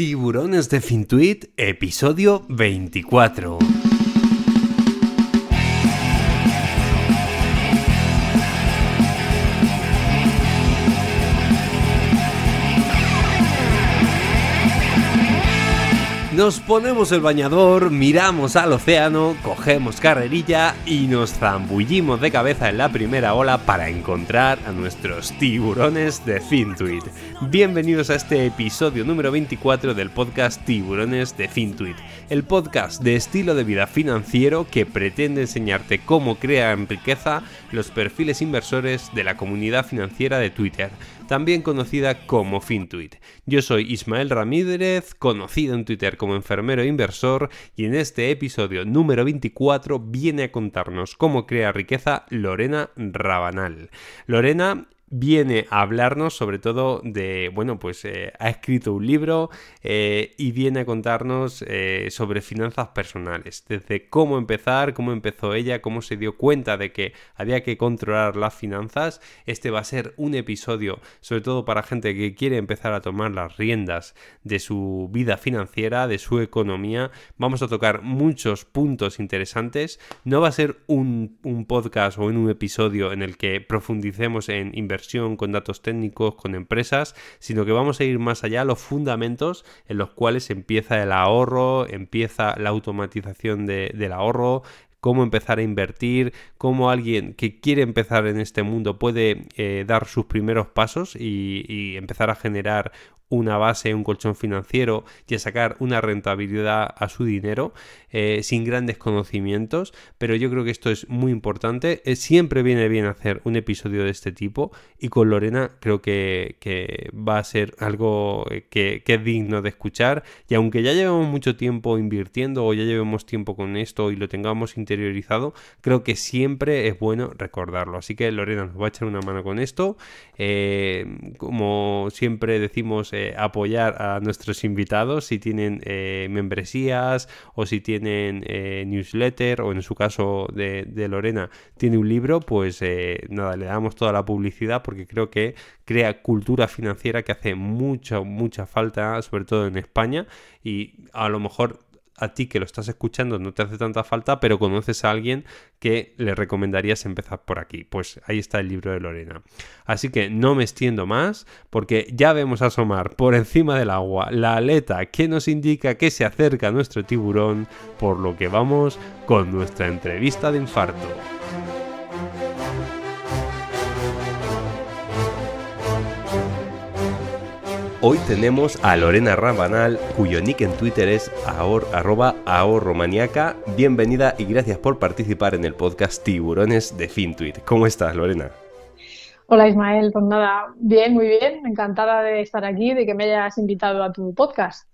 Tiburones de Fintuit, episodio 24. Nos ponemos el bañador, miramos al océano, cogemos carrerilla y nos zambullimos de cabeza en la primera ola para encontrar a nuestros tiburones de Fintuit. Bienvenidos a este episodio número 24 del podcast Tiburones de Fintuit, el podcast de estilo de vida financiero que pretende enseñarte cómo en riqueza los perfiles inversores de la comunidad financiera de Twitter también conocida como FinTuit. Yo soy Ismael Ramírez, conocido en Twitter como enfermero inversor, y en este episodio número 24 viene a contarnos cómo crea riqueza Lorena Rabanal. Lorena viene a hablarnos sobre todo de, bueno, pues eh, ha escrito un libro eh, y viene a contarnos eh, sobre finanzas personales, desde cómo empezar, cómo empezó ella, cómo se dio cuenta de que había que controlar las finanzas. Este va a ser un episodio sobre todo para gente que quiere empezar a tomar las riendas de su vida financiera, de su economía. Vamos a tocar muchos puntos interesantes. No va a ser un, un podcast o un episodio en el que profundicemos en inversiones con datos técnicos, con empresas, sino que vamos a ir más allá los fundamentos en los cuales empieza el ahorro, empieza la automatización del ahorro, cómo empezar a invertir, cómo alguien que quiere empezar en este mundo puede eh, dar sus primeros pasos y, y, empezar a generar una base, un colchón financiero y a sacar una rentabilidad a su dinero eh, sin grandes conocimientos, pero yo creo que esto es muy importante. Eh, siempre viene bien hacer un episodio de este tipo y con Lorena creo que, va a ser algo eh, que, es digno de escuchar y aunque ya llevemos mucho tiempo invirtiendo o ya llevemos tiempo con esto y lo tengamos interiorizado, creo que siempre es bueno recordarlo. Así que Lorena nos va a echar una mano con esto. como siempre decimos, apoyar a nuestros invitados si tienen eh, membresías o si tienen eh, newsletter o en su caso de, de Lorena tiene un libro, pues eh, nada, le damos toda la publicidad porque creo que crea cultura financiera que hace mucha, mucha falta, sobre todo en España y a lo mejor a ti que lo estás escuchando no te hace tanta falta, pero conoces a alguien que le recomendarías empezar por aquí. Pues ahí está el libro de Lorena. Así que no me extiendo más porque ya vemos asomar por encima del agua la aleta que nos indica que se acerca nuestro tiburón, por lo que vamos con nuestra entrevista de infarto. Hoy tenemos a Lorena Rabanal, cuyo nick en Twitter es ahor, arroba ahorromaniaca. Bienvenida y gracias por participar en el podcast Tiburones de FinTweet. ¿Cómo estás, Lorena? Hola Ismael, pues nada, bien, muy bien, encantada de estar aquí, de que me hayas invitado a tu podcast.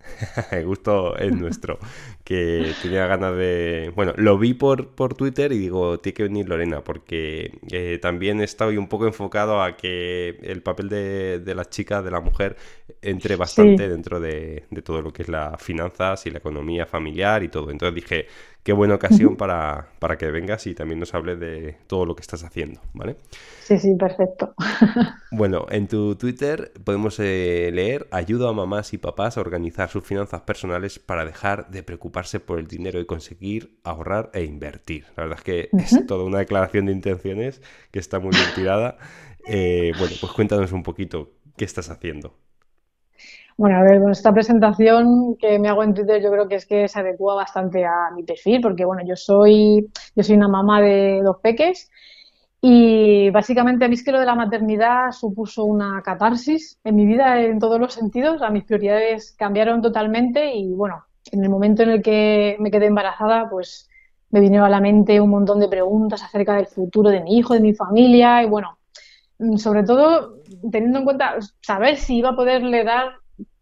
El gusto es nuestro, que tenía ganas de... Bueno, lo vi por, por Twitter y digo, tiene que venir Lorena, porque eh, también estoy un poco enfocado a que el papel de, de las chicas, de la mujer, entre bastante dentro de, de todo lo que es las finanzas y la economía familiar y todo. Entonces dije, qué buena ocasión para, que vengas y también nos hables de todo lo que estás haciendo, ¿vale? Sí, sí, perfecto. bueno, en tu Twitter podemos eh, leer Ayudo a mamás y papás a organizar sus finanzas personales para dejar de preocuparse por el dinero y conseguir ahorrar e invertir. La verdad es que es toda una declaración de intenciones que está muy bien tirada. Eh, bueno, pues cuéntanos un poquito qué estás haciendo. Bueno, a ver, esta presentación que me hago en Twitter yo creo que es que se adecua bastante a mi perfil, porque bueno, yo soy, yo soy una mamá de dos peques y básicamente a mí es que lo de la maternidad supuso una catarsis en mi vida en todos los sentidos, a mis prioridades cambiaron totalmente y bueno, en el momento en el que me quedé embarazada, pues me vinieron a la mente un montón de preguntas acerca del futuro de mi hijo, de mi familia y bueno, mm, sobre todo teniendo en cuenta saber si iba a poderle dar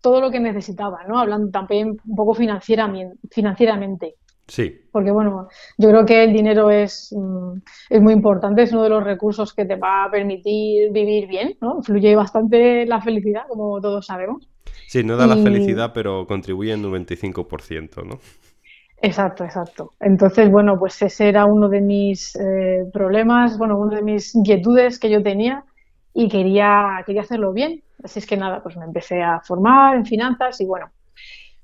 todo lo que necesitaba, ¿no? Hablando también un poco financieramente. Sí. Porque bueno, yo creo que el dinero es, mm, es, muy importante, es uno de los recursos que te va a permitir vivir bien, ¿no? Fluye bastante la felicidad, como todos sabemos. Sí, no da la felicidad, pero contribuye en un 25%, ¿no? Exacto, exacto. Entonces, bueno, pues ese era uno de mis eh, problemas, bueno, uno de mis inquietudes que yo tenía y quería, quería hacerlo bien, Así es que nada, pues me empecé a formar en finanzas y bueno,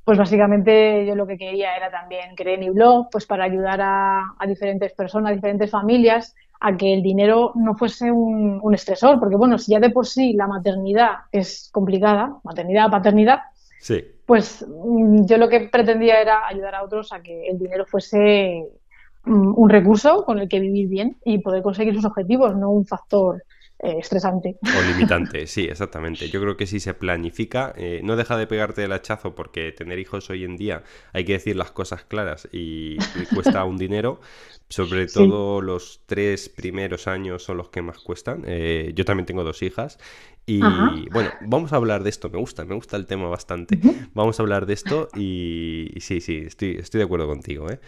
pues básicamente yo lo que quería era también crear mi blog, pues para ayudar a, diferentes personas, a diferentes familias, a que el dinero no fuese un, estresor, porque bueno, si ya de por sí la maternidad es complicada, maternidad, paternidad, sí. pues mm, yo lo que pretendía era ayudar a otros a que el dinero fuese mm, un recurso con el que vivir bien y poder conseguir sus objetivos, no un factor eh, estresante. O limitante, sí, exactamente. Yo creo que si se planifica, eh, no deja de pegarte el hachazo porque tener hijos hoy en día hay que decir las cosas claras y, cuesta un dinero. Sobre todo los tres primeros años son los que más cuestan. Eh, yo también tengo dos hijas y bueno, vamos a hablar de esto, me gusta, me gusta el tema bastante. Vamos a hablar de esto y, sí, sí, estoy, estoy, de acuerdo contigo. ¿eh?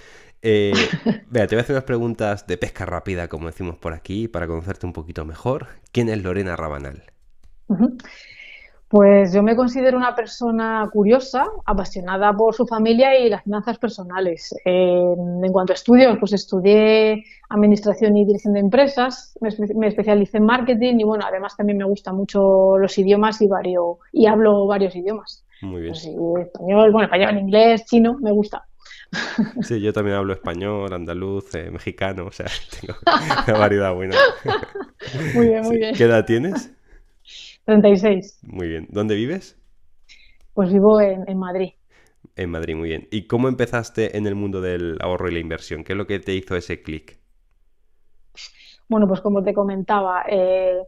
eh te voy a hacer unas preguntas de pesca rápida, como decimos por aquí, para conocerte un poquito mejor. ¿Quién es Lorena Rabanal? Pues yo me considero una persona curiosa, apasionada por su familia y las finanzas personales. en cuanto a estudios, pues estudié administración y dirección de empresas, me, especialicé en marketing y bueno, además también me gustan mucho los idiomas y varios y hablo varios idiomas. Muy bien. español, bueno, español, inglés, chino, me gusta. Sí, yo también hablo español, andaluz, eh, mexicano, o sea, tengo una variedad buena. Muy bien, muy bien. ¿Qué edad tienes? 36. Muy bien. ¿Dónde vives? Pues vivo en, Madrid. En Madrid, muy bien. ¿Y cómo empezaste en el mundo del ahorro y la inversión? ¿Qué es lo que te hizo ese clic? Bueno, pues como te comentaba, eh,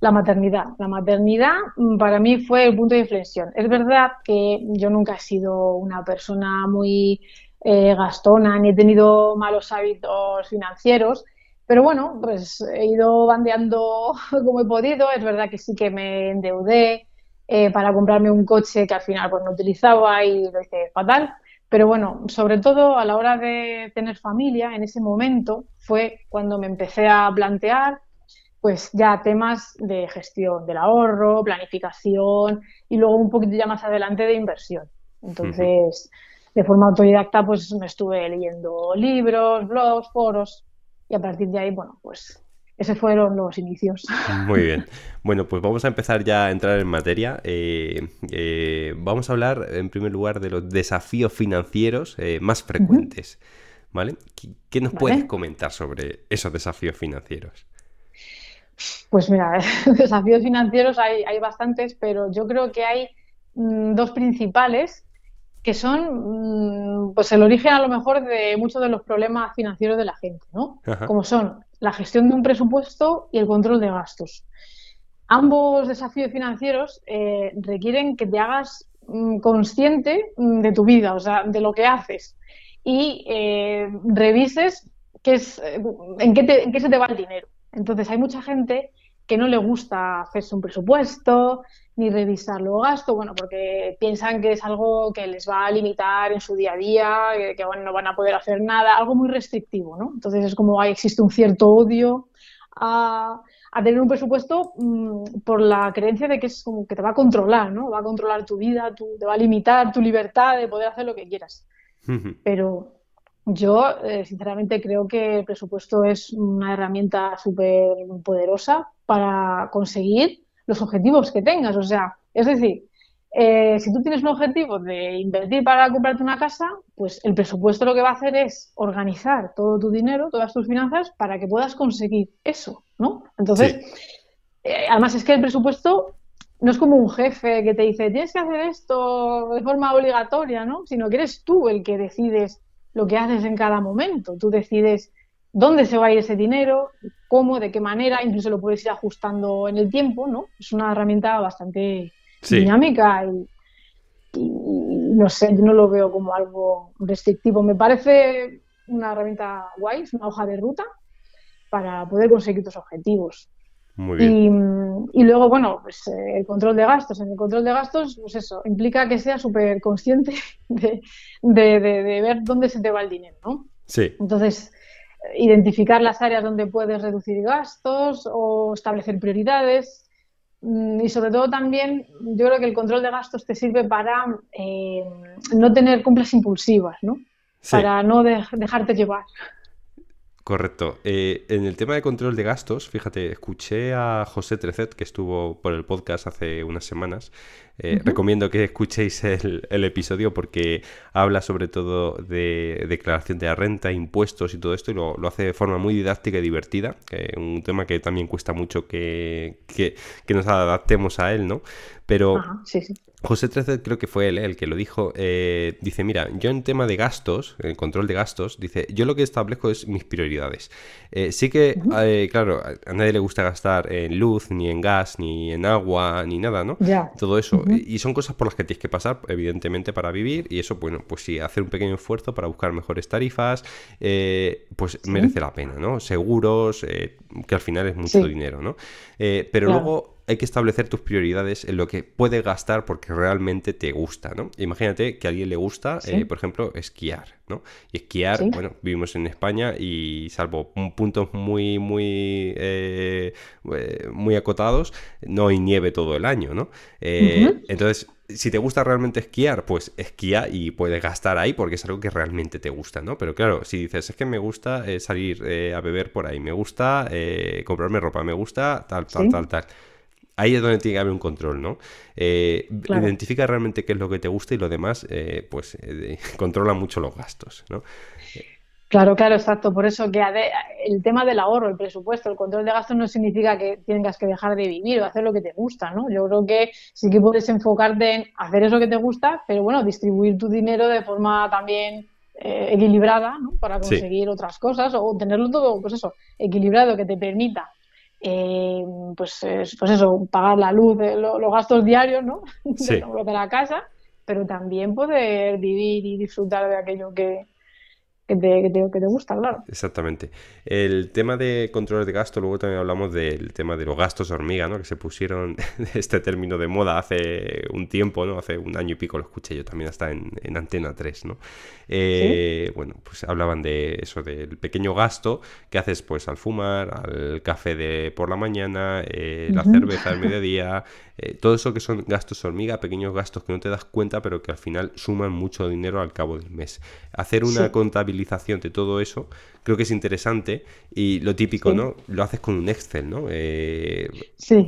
la maternidad. La maternidad mm, para mí fue el punto de inflexión. Es verdad que yo nunca he sido una persona muy eh, gastona, ni he tenido malos hábitos financieros, pero bueno, pues he ido bandeando como he podido. Es verdad que sí que me endeudé eh, para comprarme un coche que al final pues no utilizaba y lo fatal. Pero bueno, sobre todo a la hora de tener familia, en ese momento fue cuando me empecé a plantear pues ya temas de gestión del ahorro, planificación y luego un poquito ya más adelante de inversión. Entonces, de forma autodidacta pues me estuve leyendo libros, blogs, foros y a partir de ahí, bueno, pues esos fueron los inicios. Muy bien. Bueno, pues vamos a empezar ya a entrar en materia. Eh, eh, vamos a hablar, en primer lugar, de los desafíos financieros eh, más frecuentes. ¿Vale? ¿Qué, nos puedes comentar sobre esos desafíos financieros? Pues mira, desafíos financieros hay, hay bastantes, pero yo creo que hay mm, dos principales que son mm, pues el origen a lo mejor de muchos de los problemas financieros de la gente, ¿no? Como son la gestión de un presupuesto y el control de gastos. Ambos desafíos financieros eh, requieren que te hagas mm, consciente mm, de tu vida, o sea, de lo que haces y eh, revises qué es, eh, en, qué en qué se te va el dinero. Entonces hay mucha gente que no le gusta hacerse un presupuesto ni revisar los gastos, bueno, porque piensan que es algo que les va a limitar en su día a día, que, bueno, no van a poder hacer nada, algo muy restrictivo, ¿no? Entonces es como ahí existe un cierto odio a, tener un presupuesto mm, por la creencia de que es como que te va a controlar, ¿no? Va a controlar tu vida, te va a limitar tu libertad de poder hacer lo que quieras. Pero yo, eh, sinceramente, creo que el presupuesto es una herramienta súper poderosa para conseguir los objetivos que tengas. O sea, es decir, eh, si tú tienes un objetivo de invertir para comprarte una casa, pues el presupuesto lo que va a hacer es organizar todo tu dinero, todas tus finanzas, para que puedas conseguir eso, ¿no? Entonces, eh, además es que el presupuesto no es como un jefe que te dice, tienes que hacer esto de forma obligatoria, ¿no? Sino que eres tú el que decides lo que haces en cada momento. Tú decides dónde se va a ir ese dinero, cómo, de qué manera, incluso lo puedes ir ajustando en el tiempo, ¿no? Es una herramienta bastante dinámica y, no sé, yo no lo veo como algo restrictivo. Me parece una herramienta guay, es una hoja de ruta para poder conseguir tus objetivos. Mm, y, luego, bueno, pues eh, el control de gastos. En el control de gastos, pues eso, implica que seas súper consciente de, ver dónde se te va el dinero, ¿no? Sí. Entonces, eh, identificar las áreas donde puedes reducir gastos o establecer prioridades. Mm, y sobre todo también, yo creo que el control de gastos te sirve para eh, no tener compras impulsivas, ¿no? Para no dejarte llevar. Correcto. Eh, en el tema de control de gastos, fíjate, escuché a José Trecet, que estuvo por el podcast hace unas semanas. Eh, recomiendo que escuchéis el, episodio porque habla sobre todo de declaración de la renta, impuestos y todo esto, y lo, hace de forma muy didáctica y divertida. un tema que también cuesta mucho que, que, nos adaptemos a él, ¿no? Pero. sí, sí. José 13, creo que fue él eh, el que lo dijo. Eh, dice, mira, yo en tema de gastos, el control de gastos, dice, yo lo que establezco es mis prioridades. Eh, sí que, claro, a nadie le gusta gastar en luz, ni en gas, ni en agua, ni nada, ¿no? Todo eso. Y son cosas por las que tienes que pasar, evidentemente, para vivir. Y eso, bueno, pues sí, hacer un pequeño esfuerzo para buscar mejores tarifas, pues merece la pena, ¿no? Seguros, que al final es mucho dinero, ¿no? pero luego hay que establecer tus prioridades en lo que puedes gastar porque realmente te gusta, ¿no? Imagínate que a alguien le gusta, eh, por ejemplo, esquiar, ¿no? Y esquiar, bueno, vivimos en España y salvo puntos muy, muy, eh, eh, muy acotados, no hay nieve todo el año, ¿no? Entonces, si te gusta realmente esquiar, pues esquía y puedes gastar ahí porque es algo que realmente te gusta, ¿no? Pero claro, si dices, es que me gusta salir a beber por ahí, me gusta comprarme ropa, me gusta tal, tal, tal, tal ahí es donde tiene que haber un control, ¿no? Eh, identifica realmente qué es lo que te gusta y lo demás, eh, pues eh, controla mucho los gastos, ¿no? Claro, claro, exacto. Por eso que el tema del ahorro, el presupuesto, el control de gastos no significa que tengas que dejar de vivir o hacer lo que te gusta, ¿no? Yo creo que sí que puedes enfocarte en hacer eso que te gusta, pero bueno, distribuir tu dinero de forma también equilibrada, ¿no? Para conseguir otras cosas o tenerlo todo, pues eso, equilibrado, que te permita eh, pues, pues, eso, pagar la luz, eh, los gastos diarios, ¿no? de la casa, pero también poder vivir y disfrutar de aquello que, que te, que, te, gusta, claro. Exactamente. El tema de controles de gasto, luego también hablamos del tema de los gastos hormiga, ¿no? Que se pusieron este término de moda hace un tiempo, ¿no? Hace un año y pico lo escuché yo también hasta en, Antena 3, ¿no? Eh, bueno, pues hablaban de eso, del pequeño gasto que haces pues al fumar, al café de por la mañana, eh, la cerveza al mediodía, eh, todo eso que son gastos hormiga, pequeños gastos que no te das cuenta, pero que al final suman mucho dinero al cabo del mes. Hacer una contabilidad de todo eso, creo que es interesante. Y lo típico, ¿no? Lo haces con un Excel, ¿no? Eh, sí.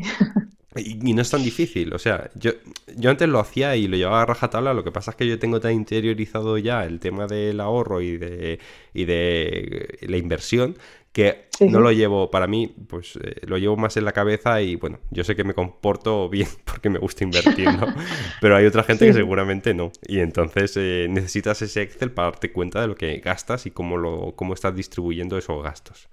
Y, no es tan difícil, o sea, yo, yo antes lo hacía y lo llevaba a rajatabla, lo que pasa es que yo tengo tan interiorizado ya el tema del ahorro y de, y de la inversión que no lo llevo para mí, pues eh, lo llevo más en la cabeza y bueno, yo sé que me comporto bien porque me gusta invertir, ¿no? Pero hay otra gente que seguramente no. Y entonces eh, necesitas ese Excel para darte cuenta de lo que gastas y cómo, lo, cómo estás distribuyendo esos gastos.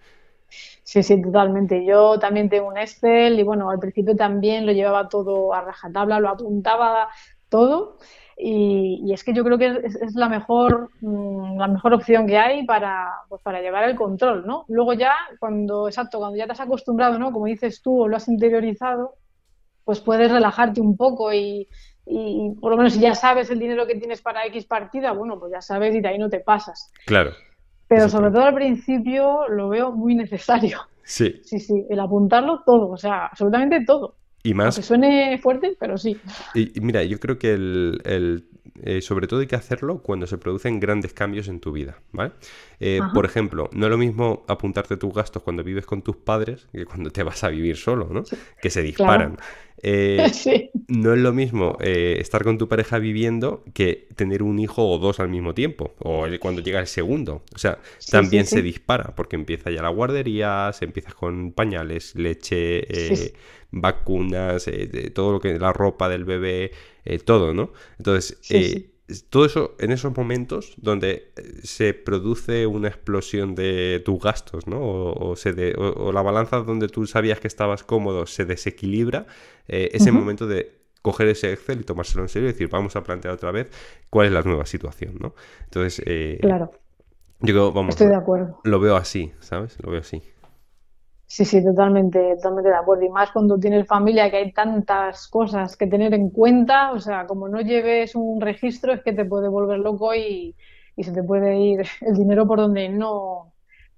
Sí, sí, totalmente. Yo también tengo un Excel y bueno, al principio también lo llevaba todo a rajatabla, lo apuntaba todo y, es que yo creo que es, la mejor mm, la mejor opción que hay para, pues para llevar el control, ¿no? Luego ya, cuando, exacto, cuando ya te has acostumbrado, Como dices tú, o lo has interiorizado, pues puedes relajarte un poco y, y, por lo menos si ya sabes el dinero que tienes para X partida, bueno, pues ya sabes y de ahí no te pasas. Claro. Pero sobre todo al principio lo veo muy necesario. Sí. Sí, sí, el apuntarlo todo, o sea, absolutamente todo. Y más... suene fuerte, pero sí. Y, mira, yo creo que el, eh, sobre todo hay que hacerlo cuando se producen grandes cambios en tu vida, ¿vale? Eh, por ejemplo, no es lo mismo apuntarte tus gastos cuando vives con tus padres que cuando te vas a vivir solo, ¿no? Que se disparan. Eh, no es lo mismo eh, estar con tu pareja viviendo que tener un hijo o dos al mismo tiempo, o cuando llega el segundo. O sea, también se dispara, porque empieza ya la guardería, se empieza con pañales, leche, eh, vacunas, todo lo que la ropa del bebé, todo, ¿no? Entonces, todo eso en esos momentos donde eh, se produce una explosión de tus gastos, ¿no? O, se la balanza donde tú sabías que estabas cómodo se desequilibra, eh, ese momento de coger ese Excel y tomárselo en serio y decir, vamos a plantear otra vez cuál es la nueva situación, ¿no? Entonces, eh, claro. Yo creo, vamos, Estoy de acuerdo. Lo veo así, ¿sabes? Lo veo así. Sí, sí, totalmente, totalmente de acuerdo. Y más cuando tienes familia, que hay tantas cosas que tener en cuenta, o sea, como no lleves un registro es que te puede volver loco y, se te puede ir el dinero por donde no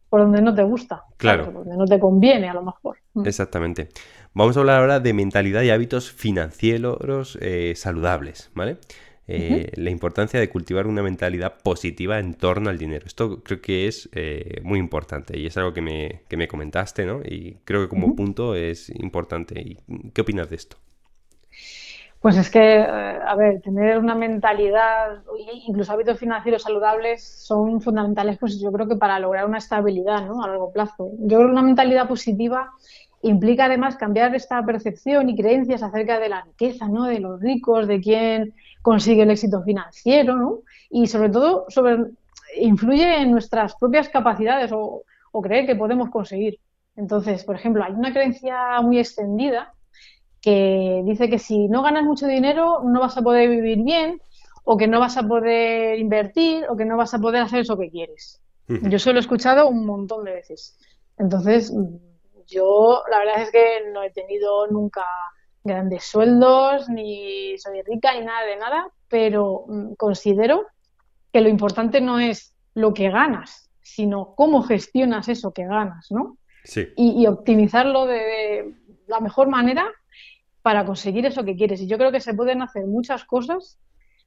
por donde no te gusta, claro, por donde no te conviene a lo mejor. Mm. Exactamente. Vamos a hablar ahora de mentalidad y hábitos financieros eh, saludables, ¿vale? Eh, la importancia de cultivar una mentalidad positiva en torno al dinero. Esto creo que es eh, muy importante y es algo que me, que me, comentaste, ¿no? Y creo que como punto es importante. ¿Y ¿Qué opinas de esto? Pues es que, eh, a ver, tener una mentalidad, incluso hábitos financieros saludables son fundamentales, pues yo creo que para lograr una estabilidad, ¿no? A largo plazo. Yo creo que una mentalidad positiva implica además cambiar esta percepción y creencias acerca de la riqueza, ¿no? De los ricos, de quién consigue el éxito financiero, ¿no? Y sobre todo sobre, influye en nuestras propias capacidades o, creer que podemos conseguir. Entonces, por ejemplo, hay una creencia muy extendida que dice que si no ganas mucho dinero no vas a poder vivir bien o que no vas a poder invertir o que no vas a poder hacer eso que quieres. Yo eso lo he escuchado un montón de veces. Entonces, yo la verdad es que no he tenido nunca grandes sueldos, ni soy rica, ni nada de nada, pero mm, considero que lo importante no es lo que ganas, sino cómo gestionas eso que ganas, ¿no? Sí. Y, optimizarlo de, de, la mejor manera para conseguir eso que quieres. Y yo creo que se pueden hacer muchas cosas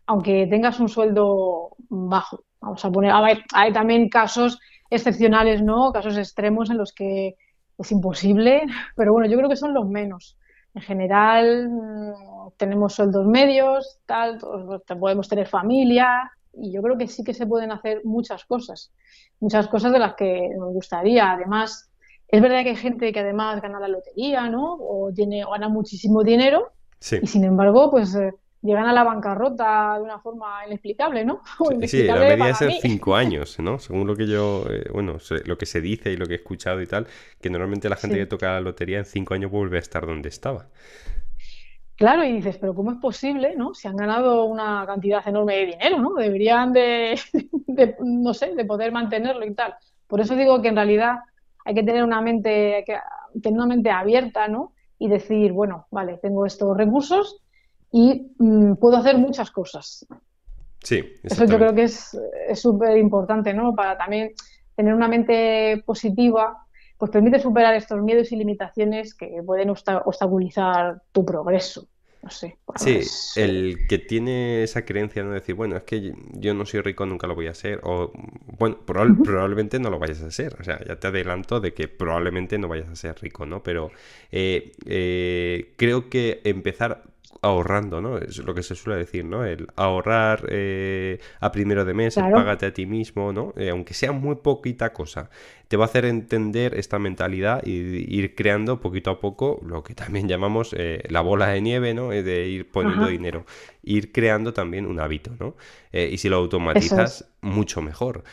aunque tengas un sueldo bajo. Vamos a poner, a ver, hay también casos excepcionales, ¿no? Casos extremos en los que es imposible, pero bueno, yo creo que son los menos en general mm, tenemos sueldos medios, tal, podemos tener familia y yo creo que sí que se pueden hacer muchas cosas, muchas cosas de las que nos gustaría. Además, es verdad que hay gente que además gana la lotería, ¿no? O tiene o gana muchísimo dinero y sin embargo, pues eh, llegan a la bancarrota de una forma inexplicable, ¿no? sí, la media es en cinco años, ¿no? Según lo que yo, eh, bueno, lo que se dice y lo que he escuchado y tal, que normalmente la gente que toca la lotería en cinco años vuelve a estar donde estaba. Claro, y dices, pero ¿cómo es posible, no? Si han ganado una cantidad enorme de dinero, ¿no? Deberían de, no sé, de poder mantenerlo y tal. Por eso digo que en realidad hay que tener una mente, hay que tener una mente abierta, ¿no? Y decir, bueno, vale, tengo estos recursos, y mm, puedo hacer muchas cosas. Sí, eso yo creo que es súper importante, ¿no? Para también tener una mente positiva, pues permite superar estos miedos y limitaciones que pueden obstaculizar tu progreso. No sé, sí, el que tiene esa creencia de decir, bueno, es que yo no soy rico, nunca lo voy a ser, o bueno, probablemente no lo vayas a ser, o sea, ya te adelanto de que probablemente no vayas a ser rico, ¿no? Pero eh, eh, creo que empezar ahorrando, ¿no? Es lo que se suele decir, ¿no? El ahorrar eh, a primero de mes, el págate a ti mismo, ¿no? Eh, aunque sea muy poquita cosa te va a hacer entender esta mentalidad y ir creando poquito a poco lo que también llamamos eh, la bola de nieve, ¿no? Eh, de ir poniendo dinero, ir creando también un hábito, ¿no? Eh, y si lo automatizas, mucho mejor.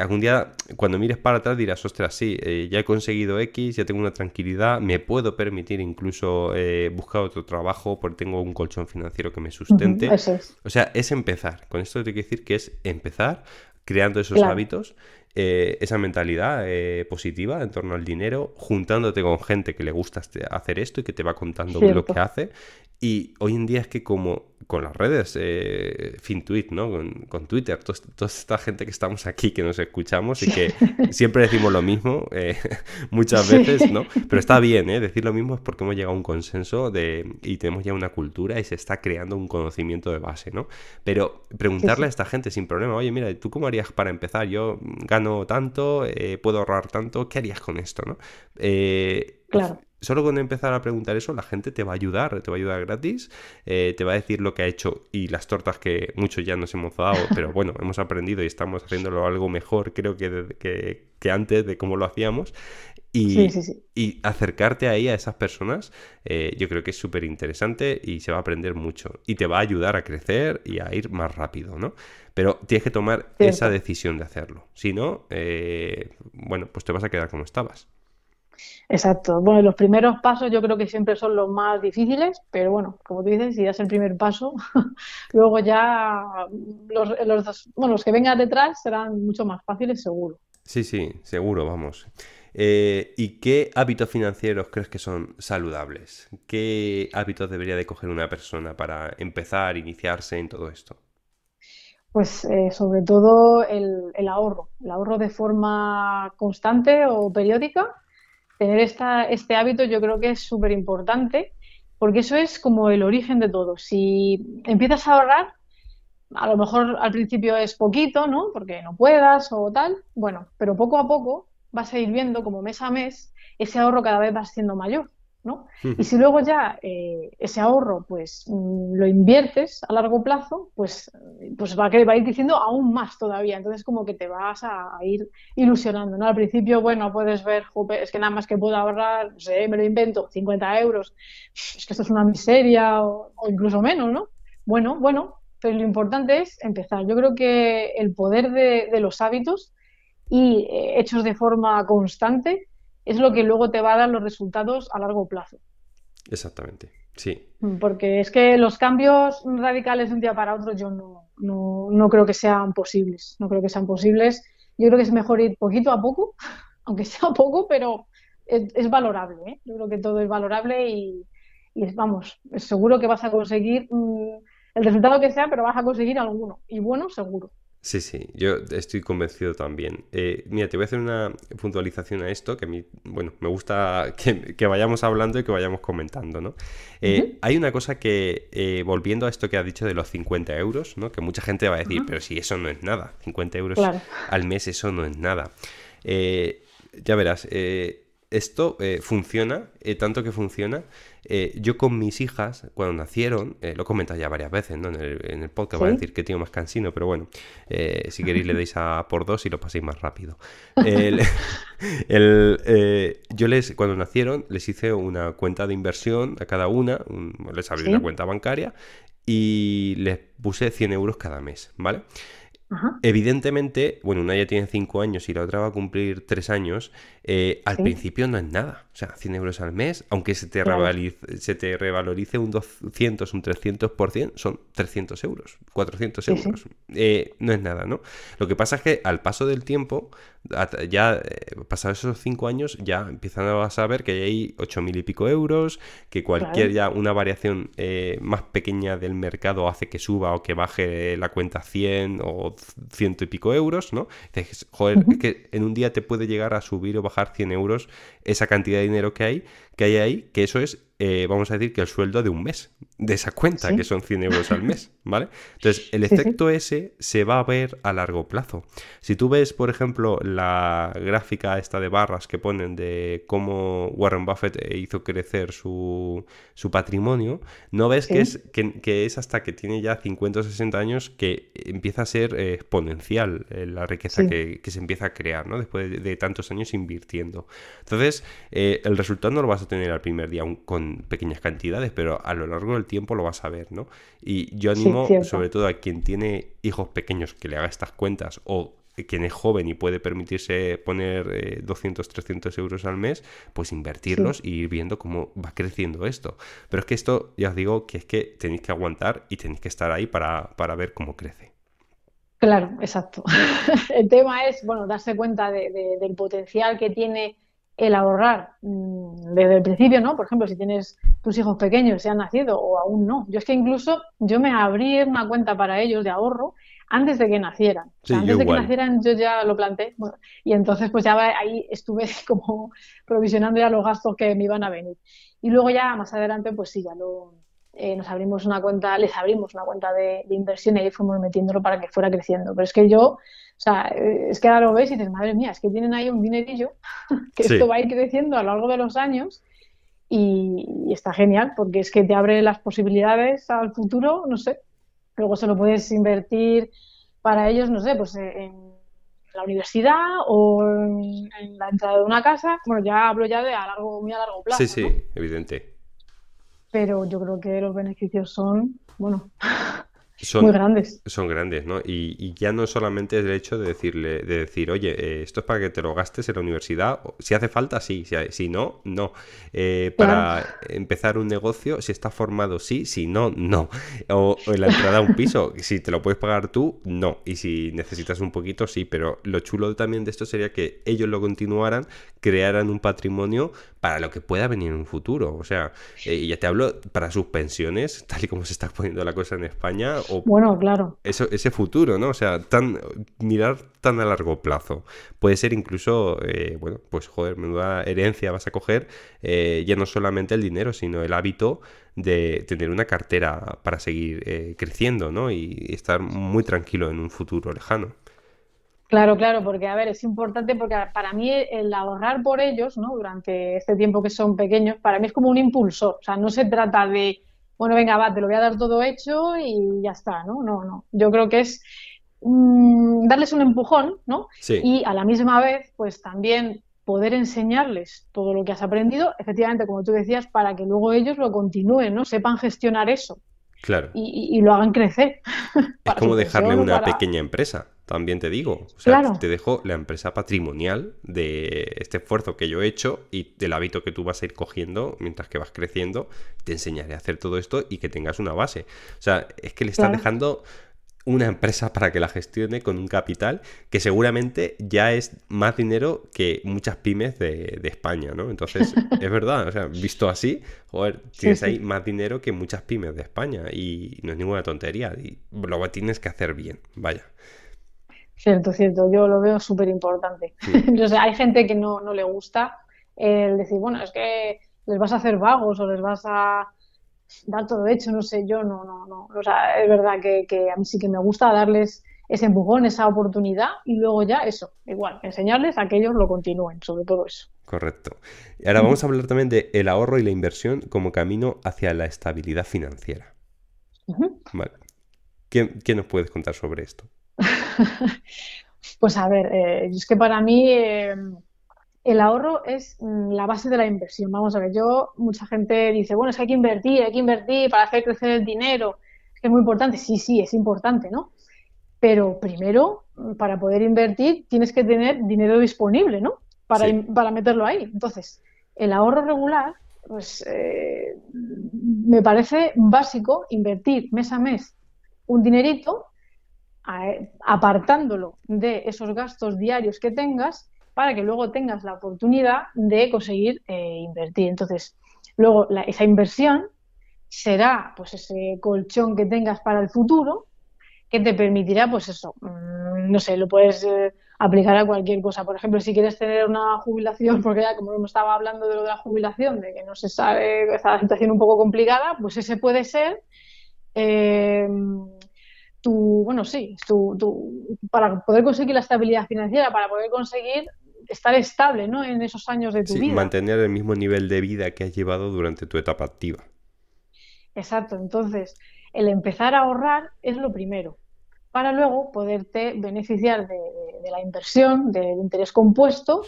algún día, cuando mires para atrás, dirás, ostras, sí, ya he conseguido X, ya tengo una tranquilidad, me puedo permitir incluso buscar otro trabajo porque tengo un colchón financiero que me sustente. O sea, es empezar. Con esto te quiero decir que es empezar creando esos hábitos eh, esa mentalidad eh, positiva en torno al dinero, juntándote con gente que le gusta hacer esto y que te va contando lo que hace. Y hoy en día es que como con las redes, eh, FinTweet, ¿no? Con, Twitter, toda, esta gente que estamos aquí, que nos escuchamos y que siempre decimos lo mismo eh, muchas veces, ¿no? Pero está bien, ¿eh? Decir lo mismo es porque hemos llegado a un consenso de, y tenemos ya una cultura y se está creando un conocimiento de base, ¿no? Pero preguntarle a esta gente sin problema, oye, mira, ¿tú cómo harías para empezar? Yo gano tanto, eh, puedo ahorrar tanto, ¿qué harías con esto, no? Eh, claro solo con empezar a preguntar eso, la gente te va a ayudar, te va a ayudar gratis, eh, te va a decir lo que ha hecho y las tortas que muchos ya nos hemos dado, pero bueno, hemos aprendido y estamos haciéndolo algo mejor, creo que, que, antes de cómo lo hacíamos. Y, y, acercarte ahí a esas personas, eh, yo creo que es súper interesante y se va a aprender mucho. Y te va a ayudar a crecer y a ir más rápido, ¿no? Pero tienes que tomar esa decisión de hacerlo. Si no, eh, bueno, pues te vas a quedar como estabas. Exacto. Bueno, los primeros pasos yo creo que siempre son los más difíciles, pero bueno, como tú dices, si es el primer paso, luego ya los, que vengan detrás serán mucho más fáciles, seguro. Sí, sí, seguro, vamos. Eh, ¿Y qué hábitos financieros crees que son saludables? ¿Qué hábitos debería de coger una persona para empezar, iniciarse en todo esto? Pues eh, sobre todo el, el, ahorro, el ahorro de forma constante o periódica tener este hábito yo creo que es súper importante porque eso es como el origen de todo. Si empiezas a ahorrar, a lo mejor al principio es poquito, ¿no? Porque no puedas o tal, bueno, pero poco a poco vas a ir viendo como mes a mes ese ahorro cada vez va siendo mayor. ¿no? Y si luego ya eh, ese ahorro pues mm, lo inviertes a largo plazo, pues, pues va, a ir diciendo aún más todavía. Entonces como que te vas a, ir ilusionando, ¿no? Al principio, bueno, puedes ver, es que nada más que puedo ahorrar, no sé, me lo invento, 50 euros, es que esto es una miseria o, incluso menos, ¿no? Bueno, bueno, pero lo importante es empezar. Yo creo que el poder de, los hábitos y eh, hechos de forma constante es lo que luego te va a dar los resultados a largo plazo. Exactamente, sí. Mm, porque es que los cambios radicales de un día para otro yo no, no, no creo que sean posibles. No creo que sean posibles. Yo creo que es mejor ir poquito a poco, aunque sea poco, pero es, valorable. ¿eh? Yo creo que todo es valorable y, vamos, seguro que vas a conseguir mm, el resultado que sea, pero vas a conseguir alguno. Y bueno, seguro. Sí, sí, yo estoy convencido también. Eh, mira, te voy a hacer una puntualización a esto, que a mí, bueno, me gusta que, vayamos hablando y que vayamos comentando, ¿no? Eh, hay una cosa que, eh, volviendo a esto que has dicho de los 50 euros, ¿no? Que mucha gente va a decir, pero si eso no es nada, 50 euros al mes, eso no es nada. ya verás, eh, esto eh, funciona, eh, tanto que funciona. Eh, yo con mis hijas, cuando nacieron, lo he comentado ya varias veces ¿no? en, el, podcast, voy a decir que tengo más cansino, pero bueno, si queréis le dais a por dos y lo paséis más rápido. yo les, cuando nacieron, les hice una cuenta de inversión a cada una, les abrí una cuenta bancaria y les puse 100 euros cada mes, ¿vale? Evidentemente, bueno, una ya tiene 5 años y la otra va a cumplir 3 años, eh, al principio no es nada. O sea, 100 euros al mes, aunque se te, se te revalorice un 200, un 300%, son 300 euros, 400 euros. Eh, no es nada, ¿no? Lo que pasa es que al paso del tiempo, ya eh, pasados esos 5 años, ya empiezan a saber que hay mil y pico euros, que cualquier ya una variación más pequeña del mercado hace que suba o que baje la cuenta 100 o ciento y pico euros, ¿no? Dices, joder, que en un día te puede llegar a subir o bajar 100 euros esa cantidad de dinero que hay, que hay ahí, que eso es eh, vamos a decir que el sueldo de un mes de esa cuenta, que son 100 euros al mes, ¿vale? Entonces, el efecto ese se va a ver a largo plazo. Si tú ves, por ejemplo, la gráfica esta de barras que ponen de cómo Warren Buffett eh, hizo crecer su, su patrimonio, no ves que, es, que, es hasta que tiene ya 50 o 60 años que empieza a ser eh, exponencial la riqueza que, se empieza a crear, ¿no? Después de, tantos años invirtiendo. Entonces, el resultado no lo vas a tener al primer día, un, con pequeñas cantidades, pero a lo largo del tiempo lo vas a ver, ¿no? Y yo animo sobre todo a quien tiene hijos pequeños que le haga estas cuentas o quien es joven y puede permitirse poner 200, eh, 300 euros al mes, pues invertirlos y ir viendo cómo va creciendo esto. Pero es que esto, ya os digo, que es que tenéis que aguantar y tenéis que estar ahí para, ver cómo crece. Claro, exacto. El tema es, bueno, darse cuenta del potencial que tiene el ahorrar mm, desde el principio, ¿no? Por ejemplo, si tienes tus hijos pequeños, se han nacido o aún no. Yo es que incluso yo me abrí una cuenta para ellos de ahorro antes de que nacieran. antes de que nacieran yo ya lo planté y entonces pues ya ahí estuve como provisionando ya los gastos que me iban a venir. Y luego ya más adelante pues sí, ya lo, eh, nos abrimos una cuenta, les abrimos una cuenta de, inversión y ahí fuimos metiéndolo para que fuera creciendo. Pero es que yo, o sea, eh, es que ahora lo ves y dices, madre mía, es que tienen ahí un dinerillo, que esto va a ir creciendo a lo largo de los años y, está genial porque es que te abre las posibilidades al futuro, no sé. Luego se lo puedes invertir para ellos, no sé, pues eh, en la universidad o en la entrada de una casa. Bueno, ya hablo ya de a largo, muy largo plazo. Sí, sí, evidente pero yo creo que los beneficios son, bueno, son, muy grandes. Son grandes, ¿no? Y, ya no solamente es el hecho de decirle, de decir, oye, eh, esto es para que te lo gastes en la universidad. Si hace falta, sí. Si, si no, no. Eh, para empezar un negocio, si está formado, sí. Si no, no. O, o en la entrada a un piso, si te lo puedes pagar tú, no. Y si necesitas un poquito, sí. Pero lo chulo también de esto sería que ellos lo continuaran, crearan un patrimonio para lo que pueda venir en un futuro. O sea, eh, ya te hablo para sus pensiones, tal y como se está poniendo la cosa en España. O bueno, claro. Eso, ese futuro, ¿no? O sea, tan, mirar tan a largo plazo. Puede ser incluso, eh, bueno, pues joder, menuda herencia vas a coger, eh, ya no solamente el dinero, sino el hábito de tener una cartera para seguir creciendo, ¿no? Y estar muy tranquilo en un futuro lejano. Claro, claro, porque a ver, es importante porque para mí el ahorrar por ellos, ¿no? Durante este tiempo que son pequeños, para mí es como un impulso, O sea, no se trata de, bueno, venga, va, te lo voy a dar todo hecho y ya está, ¿no? No, no. Yo creo que es mm, darles un empujón, ¿no? Y a la misma vez, pues también poder enseñarles todo lo que has aprendido, efectivamente, como tú decías, para que luego ellos lo continúen, ¿no? Sepan gestionar eso. Claro. Y, lo hagan crecer. Es como dejarle una pequeña empresa también te digo. O sea, te dejo la empresa patrimonial de este esfuerzo que yo he hecho y del hábito que tú vas a ir cogiendo mientras que vas creciendo. Te enseñaré a hacer todo esto y que tengas una base. O sea, es que le estás dejando una empresa para que la gestione con un capital que seguramente ya es más dinero que muchas pymes de, de España, ¿no? Entonces, es verdad, o sea, visto así, joder, tienes ahí más dinero que muchas pymes de España y no es ninguna tontería y lo tienes que hacer bien, vaya. Cierto, cierto, yo lo veo súper importante. sea, hay gente que no, le gusta el decir, bueno, es que les vas a hacer vagos o les vas a dar todo hecho, no sé, yo no, no, no. O sea, es verdad que, a mí sí que me gusta darles ese empujón, esa oportunidad y luego ya eso, igual, enseñarles a que ellos lo continúen, sobre todo eso. Correcto. Y ahora vamos a hablar también de el ahorro y la inversión como camino hacia la estabilidad financiera. ¿Qué, nos puedes contar sobre esto? pues a ver, eh, es que para mí eh, el ahorro es mm, la base de la inversión. Vamos a ver, yo, mucha gente dice, bueno, es que hay que invertir, hay que invertir para hacer crecer el dinero. Es que es muy importante. Sí, sí, es importante, ¿no? Pero primero, mm, para poder invertir, tienes que tener dinero disponible, ¿no? Para, para meterlo ahí. Entonces, el ahorro regular, pues eh, me parece básico invertir mes a mes un dinerito apartándolo de esos gastos diarios que tengas para que luego tengas la oportunidad de conseguir eh, invertir. Entonces, luego esa inversión será pues ese colchón que tengas para el futuro que te permitirá pues eso, mm, no sé, lo puedes eh, aplicar a cualquier cosa. Por ejemplo, si quieres tener una jubilación, porque ya como estaba hablando de lo de la jubilación, de que no se sabe, está la situación un poco complicada, pues ese puede ser. Eh, tu, bueno, sí, tu, tu, para poder conseguir la estabilidad financiera, para poder conseguir estar estable ¿no? en esos años de tu vida. Mantener el mismo nivel de vida que has llevado durante tu etapa activa. Exacto, entonces el empezar a ahorrar es lo primero, para luego poderte beneficiar de, la inversión, del interés compuesto,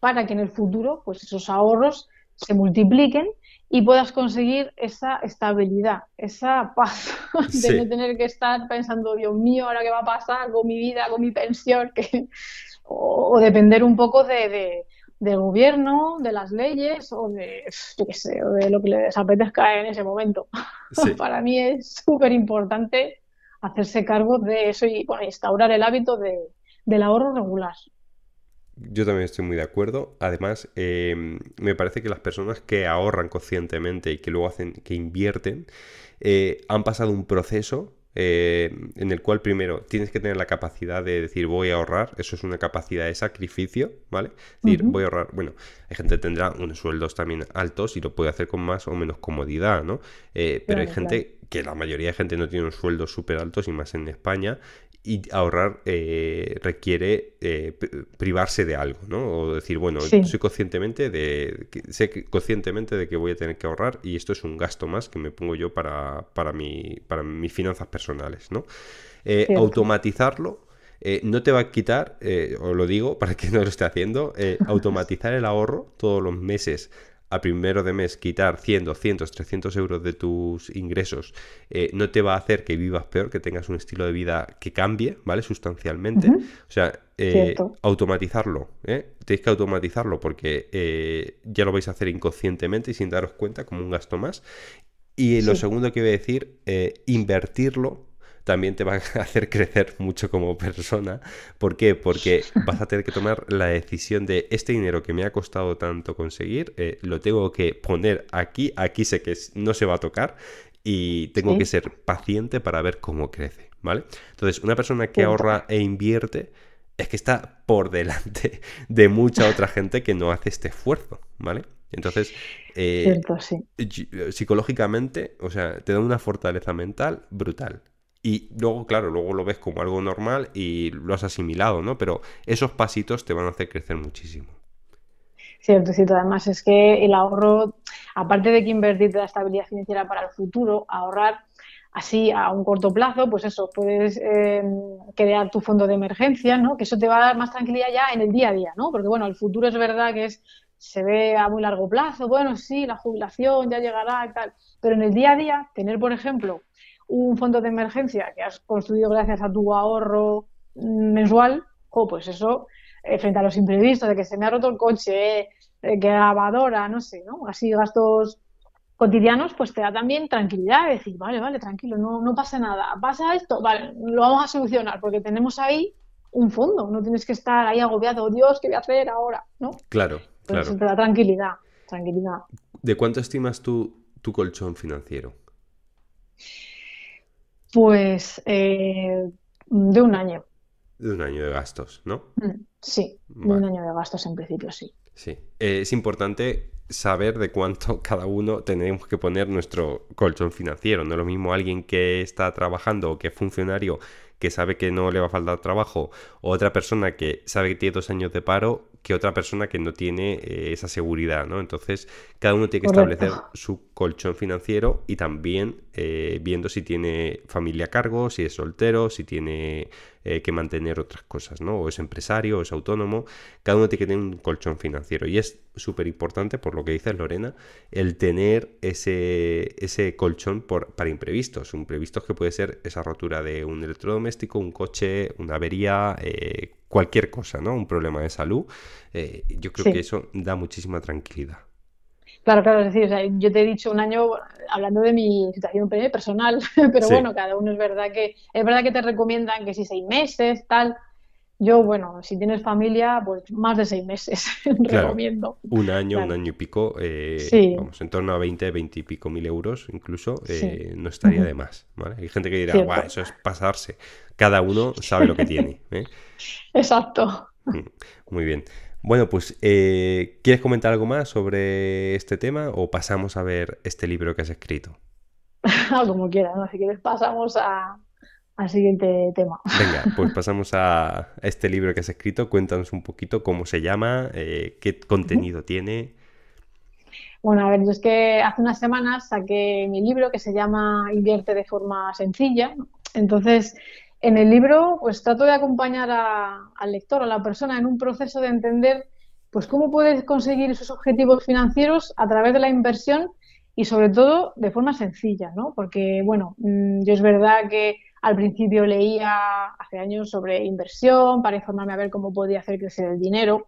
para que en el futuro pues esos ahorros se multipliquen y puedas conseguir esa estabilidad, esa paz de no tener que estar pensando, Dios mío, ahora qué va a pasar con mi vida, con mi pensión, o, depender un poco de, del gobierno, de las leyes o de, o de lo que les apetezca en ese momento. Para mí es súper importante hacerse cargo de eso y bueno, instaurar el hábito de, del ahorro regular. Yo también estoy muy de acuerdo. Además, em, me parece que las personas que ahorran conscientemente y que luego hacen, que invierten, eh, han pasado un proceso em, en el cual primero tienes que tener la capacidad de decir voy a ahorrar, eso es una capacidad de sacrificio, ¿vale? Es decir, voy a ahorrar, bueno, hay gente que tendrá unos sueldos también altos y lo puede hacer con más o menos comodidad, ¿no? Eh, pero hay gente que la mayoría de gente no tiene unos sueldos súper altos y más en España y ahorrar eh, requiere eh, privarse de algo, ¿no? O decir, bueno, soy conscientemente de, sé conscientemente de que voy a tener que ahorrar y esto es un gasto más que me pongo yo para, para, para mis finanzas personales, ¿no? Eh, automatizarlo no te va a quitar, os lo digo para que no lo esté haciendo, automatizar el ahorro todos los meses a primero de mes quitar 100, 200, 300 euros de tus ingresos eh, no te va a hacer que vivas peor, que tengas un estilo de vida que cambie, ¿vale? Sustancialmente. O sea, eh, automatizarlo, ¿eh? Tenéis que automatizarlo porque ya lo vais a hacer inconscientemente y sin daros cuenta como un gasto más. Y lo segundo que voy a decir, invertirlo también te van a hacer crecer mucho como persona. ¿Por qué? Porque vas a tener que tomar la decisión de este dinero que me ha costado tanto conseguir, eh, lo tengo que poner aquí, aquí sé que no se va a tocar y tengo que ser paciente para ver cómo crece, ¿vale? Entonces, una persona que ahorra e invierte es que está por delante de mucha otra gente que no hace este esfuerzo, ¿vale? Entonces, eh, eh, psicológicamente, o sea, te da una fortaleza mental brutal. Y luego, claro, luego lo ves como algo normal y lo has asimilado, ¿no? Pero esos pasitos te van a hacer crecer muchísimo. Cierto, cierto. Además es que el ahorro, aparte de que invertir la estabilidad financiera para el futuro, ahorrar así a un corto plazo, pues eso, puedes eh, crear tu fondo de emergencia, ¿no? Que eso te va a dar más tranquilidad ya en el día a día, ¿no? Porque bueno, el futuro es verdad que es se ve a muy largo plazo, bueno, sí, la jubilación ya llegará y tal, pero en el día a día, tener, por ejemplo, un fondo de emergencia que has construido gracias a tu ahorro mensual, o pues eso, eh, frente a los imprevistos, de que se me ha roto el coche, eh, que lavadora, no sé, ¿no? Así gastos cotidianos, pues te da también tranquilidad, decir, vale, vale, tranquilo, no, no pasa nada, pasa esto, vale, lo vamos a solucionar, porque tenemos ahí un fondo, no tienes que estar ahí agobiado, Dios, ¿qué voy a hacer ahora? ¿No? Claro, claro. te da tranquilidad, tranquilidad. ¿De cuánto estimas tú tu colchón financiero? Pues eh, de un año. De un año de gastos, ¿no? Mm, sí, de un año de gastos en principio, sí. Sí, eh, es importante saber de cuánto cada uno tenemos que poner nuestro colchón financiero. No es lo mismo alguien que está trabajando o que es funcionario que sabe que no le va a faltar trabajo, o otra persona que sabe que tiene dos años de paro que otra persona que no tiene eh, esa seguridad, ¿no? Entonces, cada uno tiene que establecer su colchón financiero y también eh, viendo si tiene familia a cargo, si es soltero, si tiene eh, que mantener otras cosas, ¿no? O es empresario, o es autónomo. Cada uno tiene que tener un colchón financiero. Y es súper importante, por lo que dices, Lorena, el tener ese, ese colchón por, para imprevistos. Un previsto que puede ser esa rotura de un electrodoméstico, un coche, una avería, cualquier cosa, ¿no? Un problema de salud, eh, yo creo que eso da muchísima tranquilidad. Claro, claro, es decir, yo te he dicho un año hablando de mi situación personal, pero bueno, cada uno es verdad que es verdad que te recomiendan que si seis meses, tal, yo, bueno, si tienes familia, pues más de seis meses recomiendo. Un año, un año y pico, eh, vamos, en torno a 20, 20 y pico mil euros incluso, eh, no estaría de más. ¿vale? Hay gente que dirá, guau, eso es pasarse. Cada uno sabe lo que tiene. ¿eh? Exacto. Mm, muy bien. Bueno, pues, ¿quieres comentar algo más sobre este tema o pasamos a ver este libro que has escrito? Ah, como quieras, ¿no? Si quieres pasamos a, al siguiente tema. Venga, pues pasamos a este libro que has escrito. Cuéntanos un poquito cómo se llama, eh, qué contenido tiene. Bueno, a ver, yo es que hace unas semanas saqué mi libro que se llama Invierte de forma sencilla. Entonces, en el libro, pues trato de acompañar al lector, a la persona, en un proceso de entender, pues cómo puedes conseguir esos objetivos financieros a través de la inversión y sobre todo de forma sencilla, ¿no? Porque, bueno, mm, yo es verdad que al principio leía hace años sobre inversión para informarme a ver cómo podía hacer crecer el dinero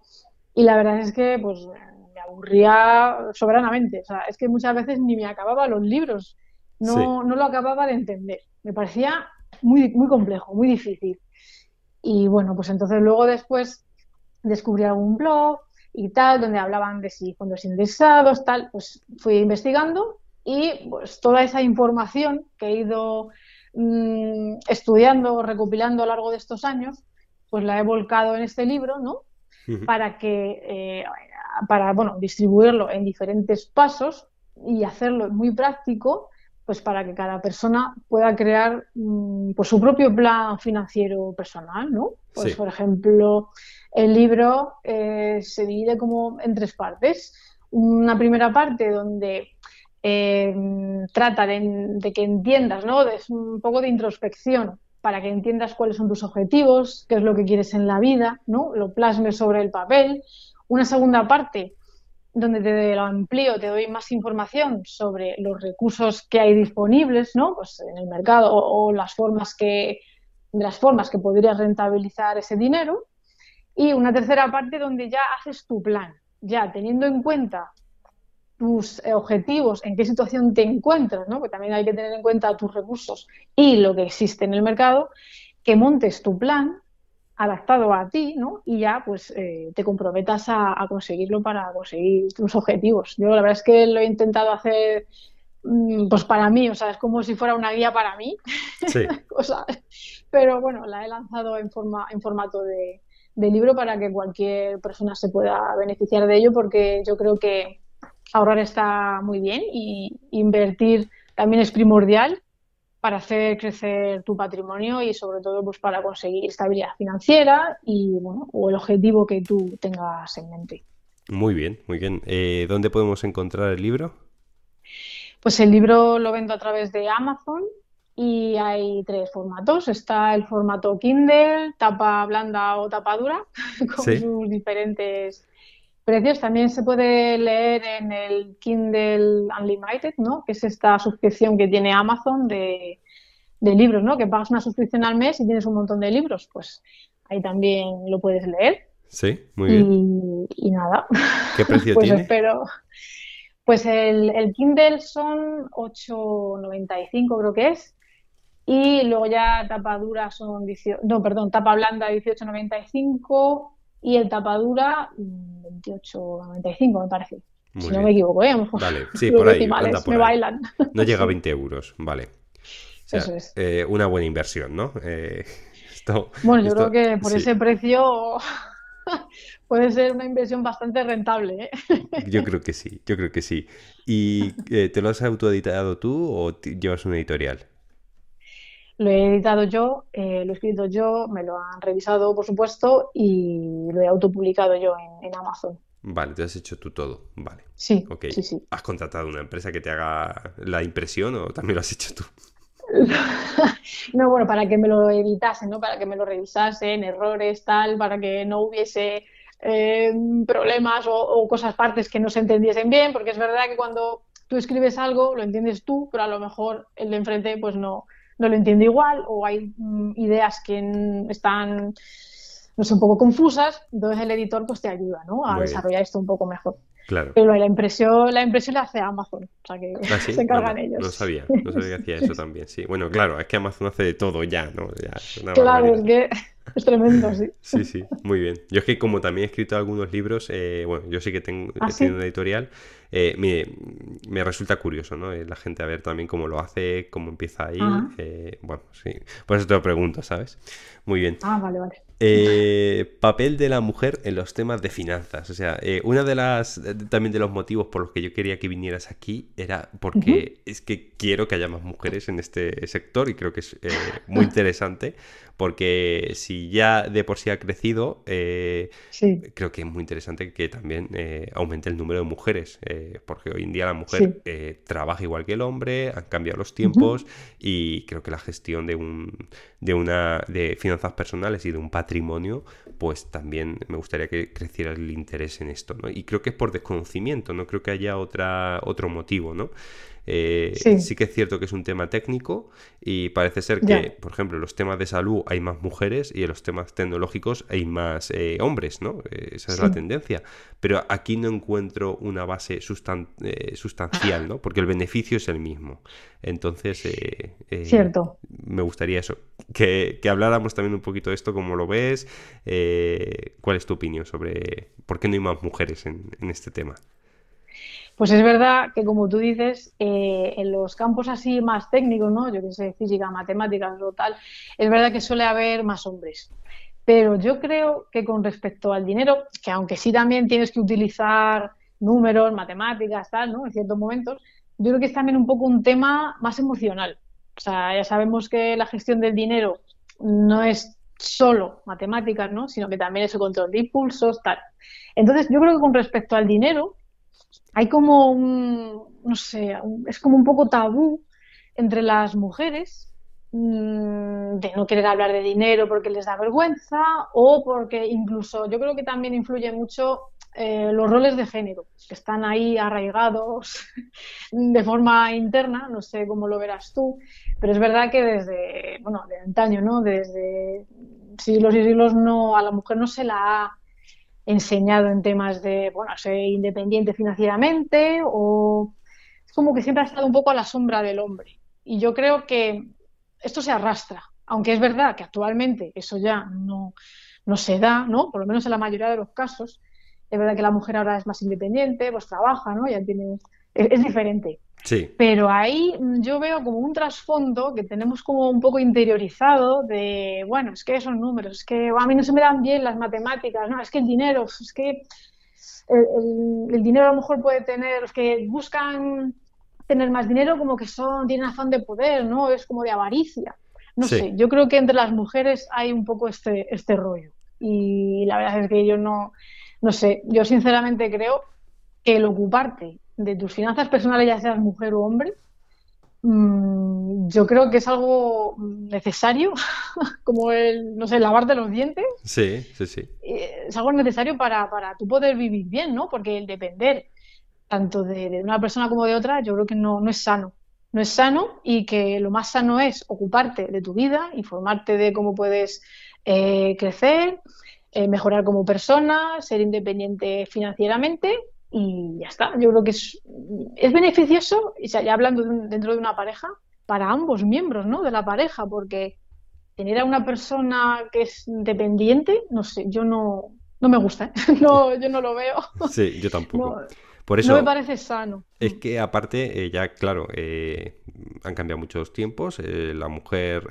y la verdad es que pues me aburría soberanamente. es que muchas veces ni me acababa los libros, no, lo acababa de entender. Me parecía muy, muy complejo, muy difícil. Y bueno, pues entonces luego después descubrí algún blog y tal, donde hablaban de si fondos indexados, tal, pues fui investigando y pues toda esa información que he ido Mm, estudiando estudiando, recopilando a lo largo de estos años, pues la he volcado en este libro, ¿no? Para que, eh, para, bueno, distribuirlo en diferentes pasos y hacerlo muy práctico, pues para que cada persona pueda crear mm, pues su propio plan financiero personal, ¿no? Pues por ejemplo, el libro eh, se divide como en tres partes. Una primera parte donde trata de, que entiendas, ¿no? Es un poco de introspección para que entiendas cuáles son tus objetivos, qué es lo que quieres en la vida, ¿no? Lo plasmes sobre el papel. Una segunda parte donde te lo amplío, te doy más información sobre los recursos que hay disponibles, ¿no? Pues en el mercado o, las formas que las formas que podrías rentabilizar ese dinero y una tercera parte donde ya haces tu plan, ya teniendo en cuenta tus eh, objetivos, en qué situación te encuentras, ¿no? porque también hay que tener en cuenta tus recursos y lo que existe en el mercado, que montes tu plan adaptado a ti ¿no? y ya pues eh, te comprometas a, conseguirlo para conseguir tus objetivos. Yo la verdad es que lo he intentado hacer mm, pues para mí, o sea, es como si fuera una guía para mí, pero bueno, la he lanzado en, forma, en formato de, de libro para que cualquier persona se pueda beneficiar de ello porque yo creo que ahorrar está muy bien y invertir también es primordial para hacer crecer tu patrimonio y sobre todo pues para conseguir estabilidad financiera y bueno, o el objetivo que tú tengas en mente. Muy bien, muy bien. Eh, ¿Dónde podemos encontrar el libro? Pues el libro lo vendo a través de Amazon y hay tres formatos. Está el formato Kindle, tapa blanda o tapa dura, con sus diferentes precios también se puede leer en el Kindle Unlimited, ¿no? que es esta suscripción que tiene Amazon de, libros, ¿no? que pagas una suscripción al mes y tienes un montón de libros. Pues ahí también lo puedes leer. Sí, muy bien. Y, nada. ¿Qué precio pues Pues el, el Kindle son 8,95 creo que es. Y luego ya tapa dura son no, perdón, tapa blanda 18,95 y el tapadura 28,95 mm, me parece. si no me equivoco, ¿eh? Vale, sí, por ahí, por me bailan. No llega a 20 euros, vale. Eso es. Eh, una buena inversión, ¿no? Eh, bueno, yo creo que por ese precio puede ser una inversión bastante rentable. ¿eh? Yo creo que sí, yo creo que sí. ¿Y eh, te lo has autoeditado tú o llevas un editorial? Lo he editado yo, eh, lo he escrito yo, me lo han revisado, por supuesto, y lo he autopublicado yo en, Amazon. Vale, te has hecho tú todo, vale. Sí, okay. sí, sí. ¿Has contratado una empresa que te haga la impresión o también lo has hecho tú? no, bueno, para que me lo editasen, ¿no? Para que me lo revisasen, errores, tal, para que no hubiese em, problemas o, o, cosas partes que no se entendiesen bien, porque es verdad que cuando tú escribes algo lo entiendes tú, pero a lo mejor el de enfrente pues no, no lo entiendo igual o hay mm, ideas que están no sé, un poco confusas, entonces el editor pues te ayuda ¿no? a desarrollar esto un poco mejor. Claro. Pero la impresión, la impresión la hace Amazon, o sea que ah, se encargan ellos. No sabía, no sabía que hacía eso también, sí. Bueno, claro, es que Amazon hace de todo ya, ¿no? claro, es que Es tremendo, sí. Sí, sí, muy bien. Yo es que como también he escrito algunos libros, eh, bueno, yo sí que tengo, ¿Ah, editorial, eh, me, resulta curioso, ¿no? Eh, la gente a ver también cómo lo hace, cómo empieza ahí. Ah. bueno, sí. Por eso te lo pregunto, ¿sabes? Muy bien. Ah, vale, vale. papel de la mujer en los temas de finanzas. O sea, uno una de las también de los motivos por los que yo quería que vinieras aquí era porque es que quiero que haya más mujeres en este sector y creo que es muy interesante porque si ya de por sí ha crecido, eh, creo que es muy interesante que también eh, aumente el número de mujeres, eh, porque hoy en día la mujer trabaja igual que el hombre, han cambiado los tiempos y creo que la gestión de un de una de finanzas personales y de un patrimonio, pues también me gustaría que creciera el interés en esto, Y creo que es por desconocimiento, no creo que haya otra otro motivo, ¿no? Eh, sí. que es cierto que es un tema técnico y parece ser que, por ejemplo, en los temas de salud hay más mujeres y en los temas tecnológicos hay más eh, hombres, ¿no? Eh, esa es la tendencia. Pero aquí no encuentro una base sustancial, ¿no? Porque el beneficio es el mismo. Entonces, cierto. me gustaría eso, que, que, habláramos también un poquito de esto, cómo lo ves, cuál es tu opinión sobre por qué no hay más mujeres en este tema. Pues es verdad que, como tú dices, eh, en los campos así más técnicos, ¿no? Yo que sé, física, matemáticas o tal, es verdad que suele haber más hombres. Pero yo creo que con respecto al dinero, que aunque sí también tienes que utilizar números, matemáticas, tal, ¿no? En ciertos momentos, yo creo que es también un poco un tema más emocional. O sea, ya sabemos que la gestión del dinero no es solo matemáticas, ¿no? Sino que también es el control de impulsos, tal. Entonces, yo creo que con respecto al dinero, hay como un, no sé, es como un poco tabú entre las mujeres mm, de no querer hablar de dinero porque les da vergüenza o porque incluso yo creo que también influye mucho eh, los roles de género que están ahí arraigados de forma interna, no sé cómo lo verás tú, pero es verdad que desde, bueno, de antaño, ¿no? Desde siglos y siglos no, a la mujer no se la ha enseñado en temas de, bueno, ser independiente financieramente o es como que siempre ha estado un poco a la sombra del hombre. Y yo creo que esto se arrastra, aunque es verdad que actualmente eso ya no, no se da, ¿no? Por lo menos en la mayoría de los casos. Es verdad que la mujer ahora es más independiente, pues trabaja, ¿no? Ya tiene es, diferente. Sí. Pero ahí mm, yo veo como un trasfondo que tenemos como un poco interiorizado de, bueno, es que son números, es que a mí no se me dan bien las matemáticas, no, es que el dinero, es que el, dinero a lo mejor puede tener, los que buscan tener más dinero como que son, tienen afán de poder, ¿no? Es como de avaricia. No sé, yo creo que entre las mujeres hay un poco este, este rollo. Y la verdad es que yo no, no sé, yo sinceramente creo que el ocuparte de tus finanzas personales, ya seas mujer o hombre, mm, yo creo que es algo necesario, como el, no sé, lavarte los dientes. Sí, sí, sí. Es algo necesario para, para tú poder vivir bien, ¿no? Porque el depender tanto de, una persona como de otra, yo creo que no, es sano. No es sano y que lo más sano es ocuparte de tu vida, informarte de cómo puedes eh, crecer, eh, mejorar como persona, ser independiente financieramente y ya está. Yo creo que es, es beneficioso, y ya hablando dentro de una pareja, para ambos miembros ¿no? de la pareja, porque tener a una persona que es dependiente, no sé, yo no, no me gusta, ¿eh? no, yo no lo veo. Sí, yo tampoco. No, Por eso, me parece sano. Es que aparte, eh, ya claro, eh, han cambiado muchos tiempos, la mujer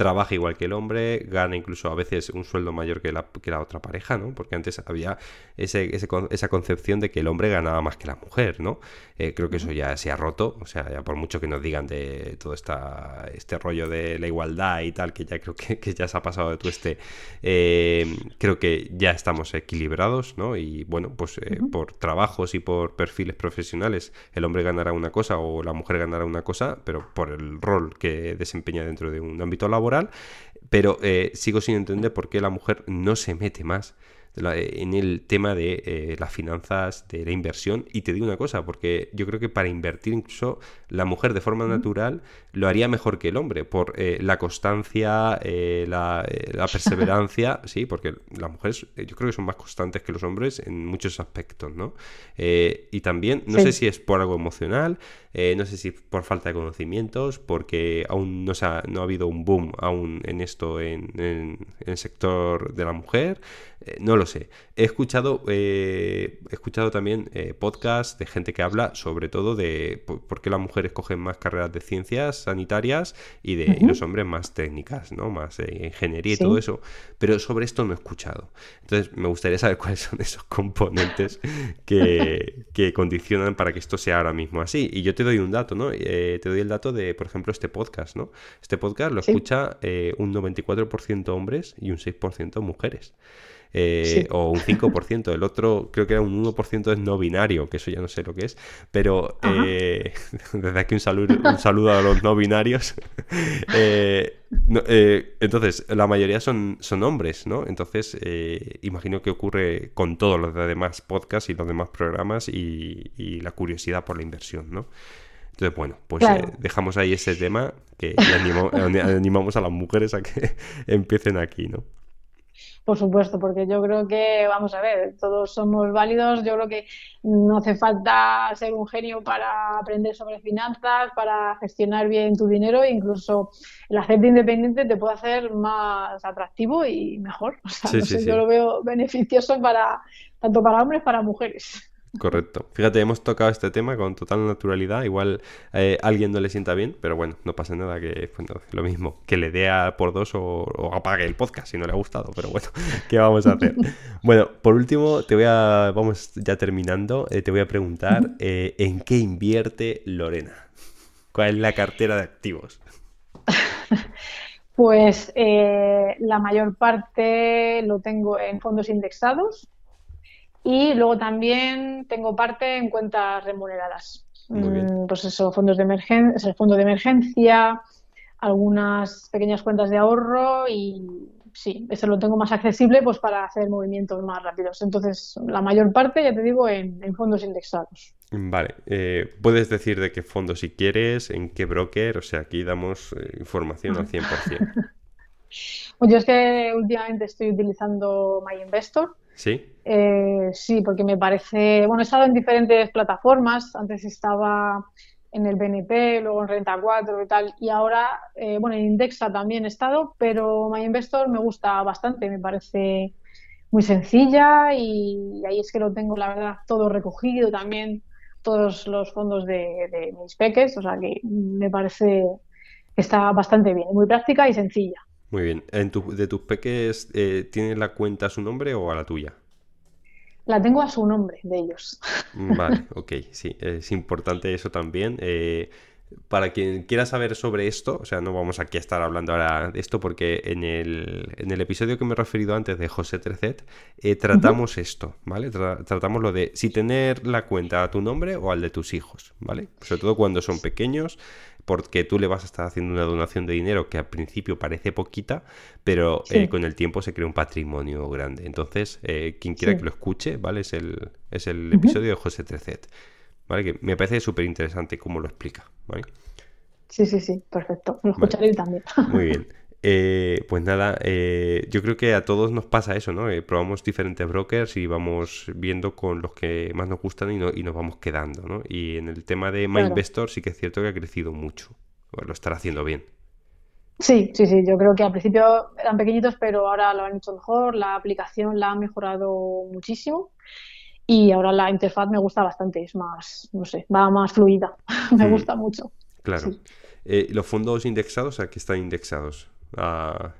trabaja igual que el hombre, gana incluso a veces un sueldo mayor que la, que la otra pareja, ¿no? Porque antes había esa concepción de que el hombre ganaba más que la mujer, ¿no? Eh, creo que eso ya se ha roto, o sea, ya por mucho que nos digan de todo esta, este rollo de la igualdad y tal, que ya creo que, ya se ha pasado de tueste, este, eh, creo que ya estamos equilibrados, ¿no? Y bueno, pues eh, por trabajos y por perfiles profesionales, el hombre ganará una cosa o la mujer ganará una cosa, pero por el rol que desempeña dentro de un ámbito laboral, pero eh, sigo sin entender por qué la mujer no se mete más eh, en el tema de eh, las finanzas, de la inversión. Y te digo una cosa, porque yo creo que para invertir incluso la mujer de forma natural lo haría mejor que el hombre, por eh, la constancia, eh, la, eh, perseverancia, sí, porque las mujeres yo creo que son más constantes que los hombres en muchos aspectos, ¿no? y también, no sé si es por algo emocional, no sé si por falta de conocimientos, porque aún no, se ha, no ha habido un boom aún en esto, en, el sector de la mujer, no lo sé. He escuchado, he escuchado también podcasts de gente que habla sobre todo de por, por qué las mujeres cogen más carreras de ciencias, sanitarias y de los hombres más técnicas, ¿no? Más eh, ingeniería y todo eso. Pero sobre esto no he escuchado. Entonces, me gustaría saber cuáles son esos componentes que, condicionan para que esto sea ahora mismo así. Y yo te doy un dato, ¿no? Eh, te doy el dato de, por ejemplo, este podcast, ¿no? Este podcast lo escucha eh, un 94% hombres y un 6% mujeres. Eh, o un 5%, el otro creo que era un 1% es no binario, que eso ya no sé lo que es, pero eh, desde aquí un saludo, un saludo a los no binarios. Eh, entonces, la mayoría son, son hombres, ¿no? Entonces, imagino que ocurre con todos los demás podcasts y los demás programas y, la curiosidad por la inversión, ¿no? Entonces, bueno, pues dejamos ahí ese tema que animamos a las mujeres a que empiecen aquí, ¿no? Por supuesto, porque yo creo que, vamos a ver, todos somos válidos. Yo creo que no hace falta ser un genio para aprender sobre finanzas, para gestionar bien tu dinero. e Incluso el hacerte independiente te puede hacer más atractivo y mejor. O sea, yo lo veo beneficioso para tanto para hombres como para mujeres. Correcto. Fíjate, hemos tocado este tema con total naturalidad. Igual a eh, alguien no le sienta bien, pero bueno, no pasa nada que lo mismo, que le dé a por dos o, apague el podcast si no le ha gustado. Pero bueno, ¿qué vamos a hacer? bueno, por último, te voy a, vamos ya terminando, eh, te voy a preguntar eh, en qué invierte Lorena. ¿Cuál es la cartera de activos? pues la mayor parte lo tengo en fondos indexados y luego también tengo parte en cuentas remuneradas. Mm, pues eso, fondos de emergencia, el fondo de emergencia, algunas pequeñas cuentas de ahorro y sí, eso lo tengo más accesible pues para hacer movimientos más rápidos. Entonces, la mayor parte, ya te digo, en, fondos indexados. Vale, eh, puedes decir de qué fondo si quieres, en qué broker, o sea, aquí damos eh, información al 100%. Pues yo es que últimamente estoy utilizando MyInvestor. ¿Sí? Eh, sí, porque me parece. Bueno, he estado en diferentes plataformas. Antes estaba en el BNP, luego en Renta 4 y tal. Y ahora, eh, bueno, en Indexa también he estado, pero My Investor me gusta bastante. Me parece muy sencilla y ahí es que lo tengo, la verdad, todo recogido también, todos los fondos de, de mis peques. O sea que me parece que está bastante bien, muy práctica y sencilla. Muy bien. ¿En ¿De tus peques eh, tienen la cuenta a su nombre o a la tuya? La tengo a su nombre, de ellos. Mm, vale, ok, sí, es importante eso también. Eh, para quien quiera saber sobre esto, o sea, no vamos aquí a estar hablando ahora de esto porque en el, en el episodio que me he referido antes de José Trecet, eh, tratamos esto, ¿vale? tratamos lo de si tener la cuenta a tu nombre o al de tus hijos, ¿vale? Sobre todo cuando son pequeños, porque tú le vas a estar haciendo una donación de dinero que al principio parece poquita, pero eh, con el tiempo se crea un patrimonio grande. Entonces, eh, quien quiera que lo escuche, ¿vale? Es el, es el episodio de José Trecet, ¿vale? Que me parece súper interesante cómo lo explica, ¿vale? Sí, sí, sí, perfecto. Lo escucharé yo también. Muy bien. Eh, pues nada, eh, yo creo que a todos nos pasa eso, ¿no? Eh, probamos diferentes brokers y vamos viendo con los que más nos gustan y, no, y nos vamos quedando, ¿no? Y en el tema de MyInvestor sí que es cierto que ha crecido mucho, lo estará haciendo bien. Sí, sí, sí, yo creo que al principio eran pequeñitos, pero ahora lo han hecho mejor, la aplicación la ha mejorado muchísimo y ahora la interfaz me gusta bastante, es más, no sé, va más fluida, me mm. gusta mucho. Claro. ¿Los fondos indexados a qué están indexados? Ah.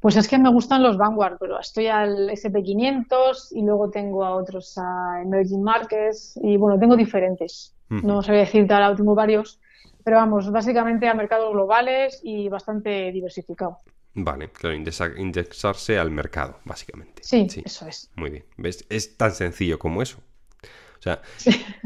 Pues es que me gustan los Vanguard, pero estoy al SP500 y luego tengo a otros a Emerging Markets y bueno, tengo diferentes. os voy a decir decirte ahora, tengo varios, pero vamos, básicamente a mercados globales y bastante diversificado. Vale, claro, indexarse al mercado, básicamente. Sí, sí, eso es. Muy bien. ¿Ves? Es tan sencillo como eso. O sea,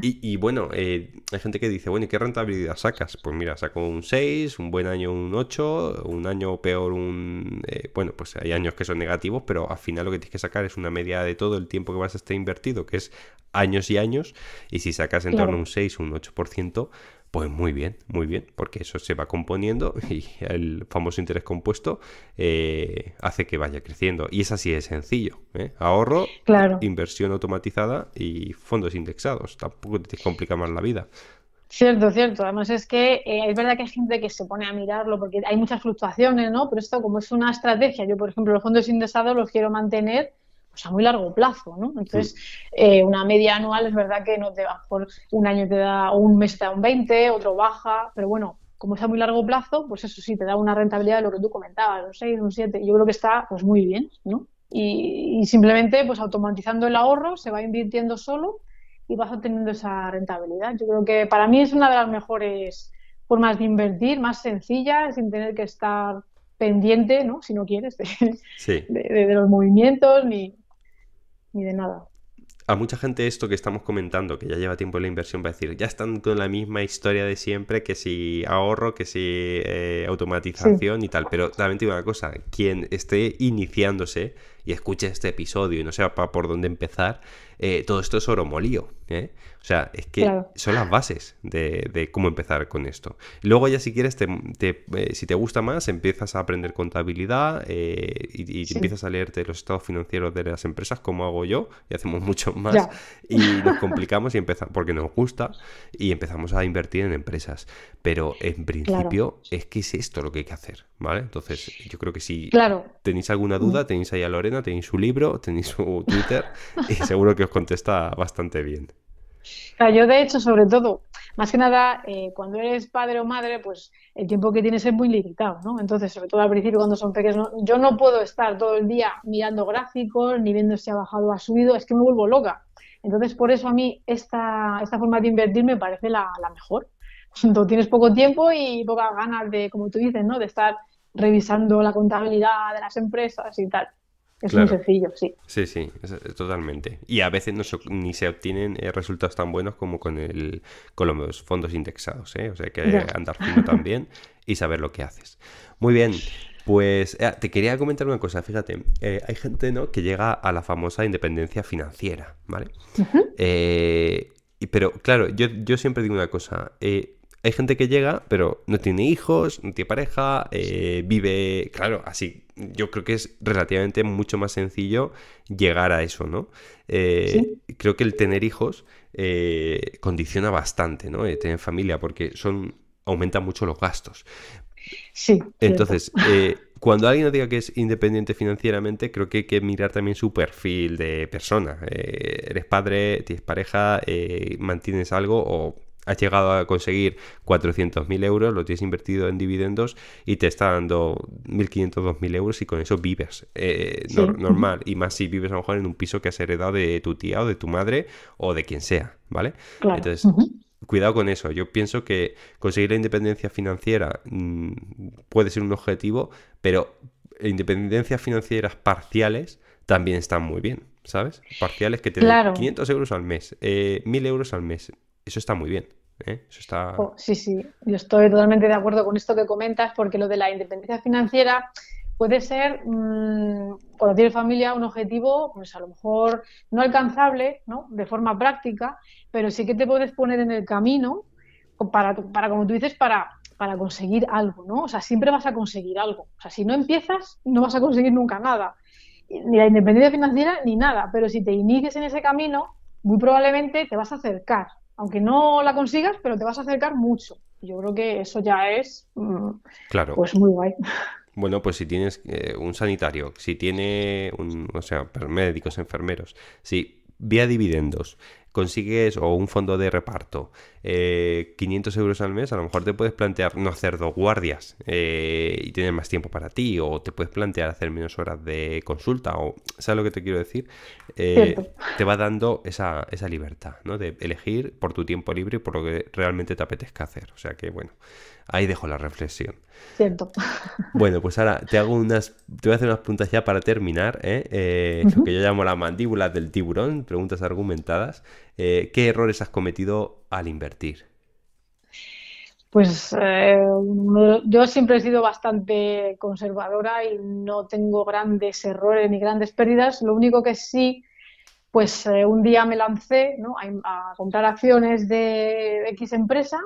y, y bueno, eh, hay gente que dice, bueno, ¿y qué rentabilidad sacas? Pues mira, saco un 6, un buen año un 8, un año peor un... Eh, bueno, pues hay años que son negativos, pero al final lo que tienes que sacar es una media de todo el tiempo que vas a estar invertido, que es años y años, y si sacas en torno a un 6 o un 8%, pues muy bien, muy bien, porque eso se va componiendo y el famoso interés compuesto eh, hace que vaya creciendo. Y es así de sencillo. ¿eh? Ahorro, claro. inversión automatizada y fondos indexados. Tampoco te complica más la vida. Cierto, cierto. Además es que eh, es verdad que hay gente que se pone a mirarlo porque hay muchas fluctuaciones, ¿no? Pero esto como es una estrategia, yo por ejemplo los fondos indexados los quiero mantener pues a muy largo plazo, ¿no? Entonces, eh, una media anual es verdad que no te va por un año te da, o un mes te da un 20, otro baja, pero bueno, como está a muy largo plazo, pues eso sí, te da una rentabilidad de lo que tú comentabas, un 6, un 7, yo creo que está pues muy bien, ¿no? Y, simplemente pues automatizando el ahorro, se va invirtiendo solo y vas obteniendo esa rentabilidad. Yo creo que para mí es una de las mejores formas de invertir, más sencilla sin tener que estar pendiente, ¿no? si no quieres, de los movimientos ni, ni de nada. A mucha gente esto que estamos comentando, que ya lleva tiempo en la inversión, va a decir, ya están con la misma historia de siempre, que si ahorro, que si eh, automatización y tal. Pero también te digo una cosa, quien esté iniciándose, y escuche este episodio y no sepa por dónde empezar, eh, todo esto es oro molío. ¿eh? O sea, es que son las bases de, cómo empezar con esto. Luego ya si quieres, eh, si te gusta más, empiezas a aprender contabilidad y, empiezas a leerte los estados financieros de las empresas, como hago yo, y hacemos mucho más, y nos complicamos y empezamos, porque nos gusta, y empezamos a invertir en empresas. Pero en principio es que es esto lo que hay que hacer, ¿vale? Entonces, yo creo que si tenéis alguna mm. duda, tenéis ahí a Lorenzo tenéis su libro, tenéis su Twitter y seguro que os contesta bastante bien. yo de hecho, sobre todo, más que nada, eh, cuando eres padre o madre, pues el tiempo que tienes es muy limitado, ¿no? Entonces, sobre todo al principio, cuando son pequeños, yo no puedo estar todo el día mirando gráficos, ni viendo si ha bajado o ha subido, es que me vuelvo loca. Entonces, por eso a mí esta, esta forma de invertir me parece la, mejor. tienes poco tiempo y pocas ganas de, como tú dices, ¿no? De estar revisando la contabilidad de las empresas y tal. Es muy sencillo, sí. Sí, sí, totalmente. Y a veces no ni se obtienen eh, resultados tan buenos como con, el, con los fondos indexados. ¿eh? O sea, que andar fino también y saber lo que haces. Muy bien. Pues eh, te quería comentar una cosa, fíjate, eh, hay gente ¿no? que llega a la famosa independencia financiera, ¿vale? pero claro, yo, siempre digo una cosa, hay gente que llega, pero no tiene hijos, no tiene pareja, vive, claro, así yo creo que es relativamente mucho más sencillo llegar a eso, ¿no? Eh, creo que el tener hijos eh, condiciona bastante, ¿no? Eh, tener familia, porque son aumentan mucho los gastos. Sí. Entonces, cuando alguien diga que es independiente financieramente, creo que hay que mirar también su perfil de persona. eres padre, tienes pareja, mantienes algo o has llegado a conseguir 400.000 euros, lo tienes invertido en dividendos y te está dando 1.500, 2.000 euros y con eso vives eh, normal. Y más si vives a lo mejor en un piso que has heredado de tu tía o de tu madre o de quien sea, ¿vale? Entonces, cuidado con eso. Yo pienso que conseguir la independencia financiera mm, puede ser un objetivo, pero independencias financieras parciales también están muy bien, ¿sabes? Parciales que te dan 500 euros al mes, 1.000 eh, euros al mes, eso está muy bien. ¿eh? Eso está... Oh, sí, sí, yo estoy totalmente de acuerdo con esto que comentas, porque lo de la independencia financiera puede ser, mm, cuando tienes familia, un objetivo, pues a lo mejor no alcanzable, ¿no? De forma práctica, pero sí que te puedes poner en el camino para, para como tú dices, para, para conseguir algo, ¿no? O sea, siempre vas a conseguir algo. O sea, si no empiezas, no vas a conseguir nunca nada. Ni la independencia financiera, ni nada. Pero si te inicias en ese camino, muy probablemente te vas a acercar aunque no la consigas, pero te vas a acercar mucho. Yo creo que eso ya es mm, pues muy guay. Bueno, pues si tienes eh, un sanitario, si tiene un, o sea, médicos, enfermeros, si vía dividendos, consigues o un fondo de reparto, eh, 500 euros al mes, a lo mejor te puedes plantear no hacer dos guardias eh, y tener más tiempo para ti, o te puedes plantear hacer menos horas de consulta, o ¿sabes lo que te quiero decir? Eh, te va dando esa, esa libertad, ¿no? De elegir por tu tiempo libre y por lo que realmente te apetezca hacer. O sea que, bueno, Ahí dejo la reflexión. Cierto. Bueno, pues ahora te hago unas. Te voy a hacer unas preguntas ya para terminar. ¿eh? Eh, lo que yo llamo la mandíbula del tiburón, preguntas argumentadas. Eh, ¿Qué errores has cometido al invertir? Pues yo siempre he sido bastante conservadora y no tengo grandes errores ni grandes pérdidas. Lo único que sí pues un día me lancé a, a, comprar acciones de X empresa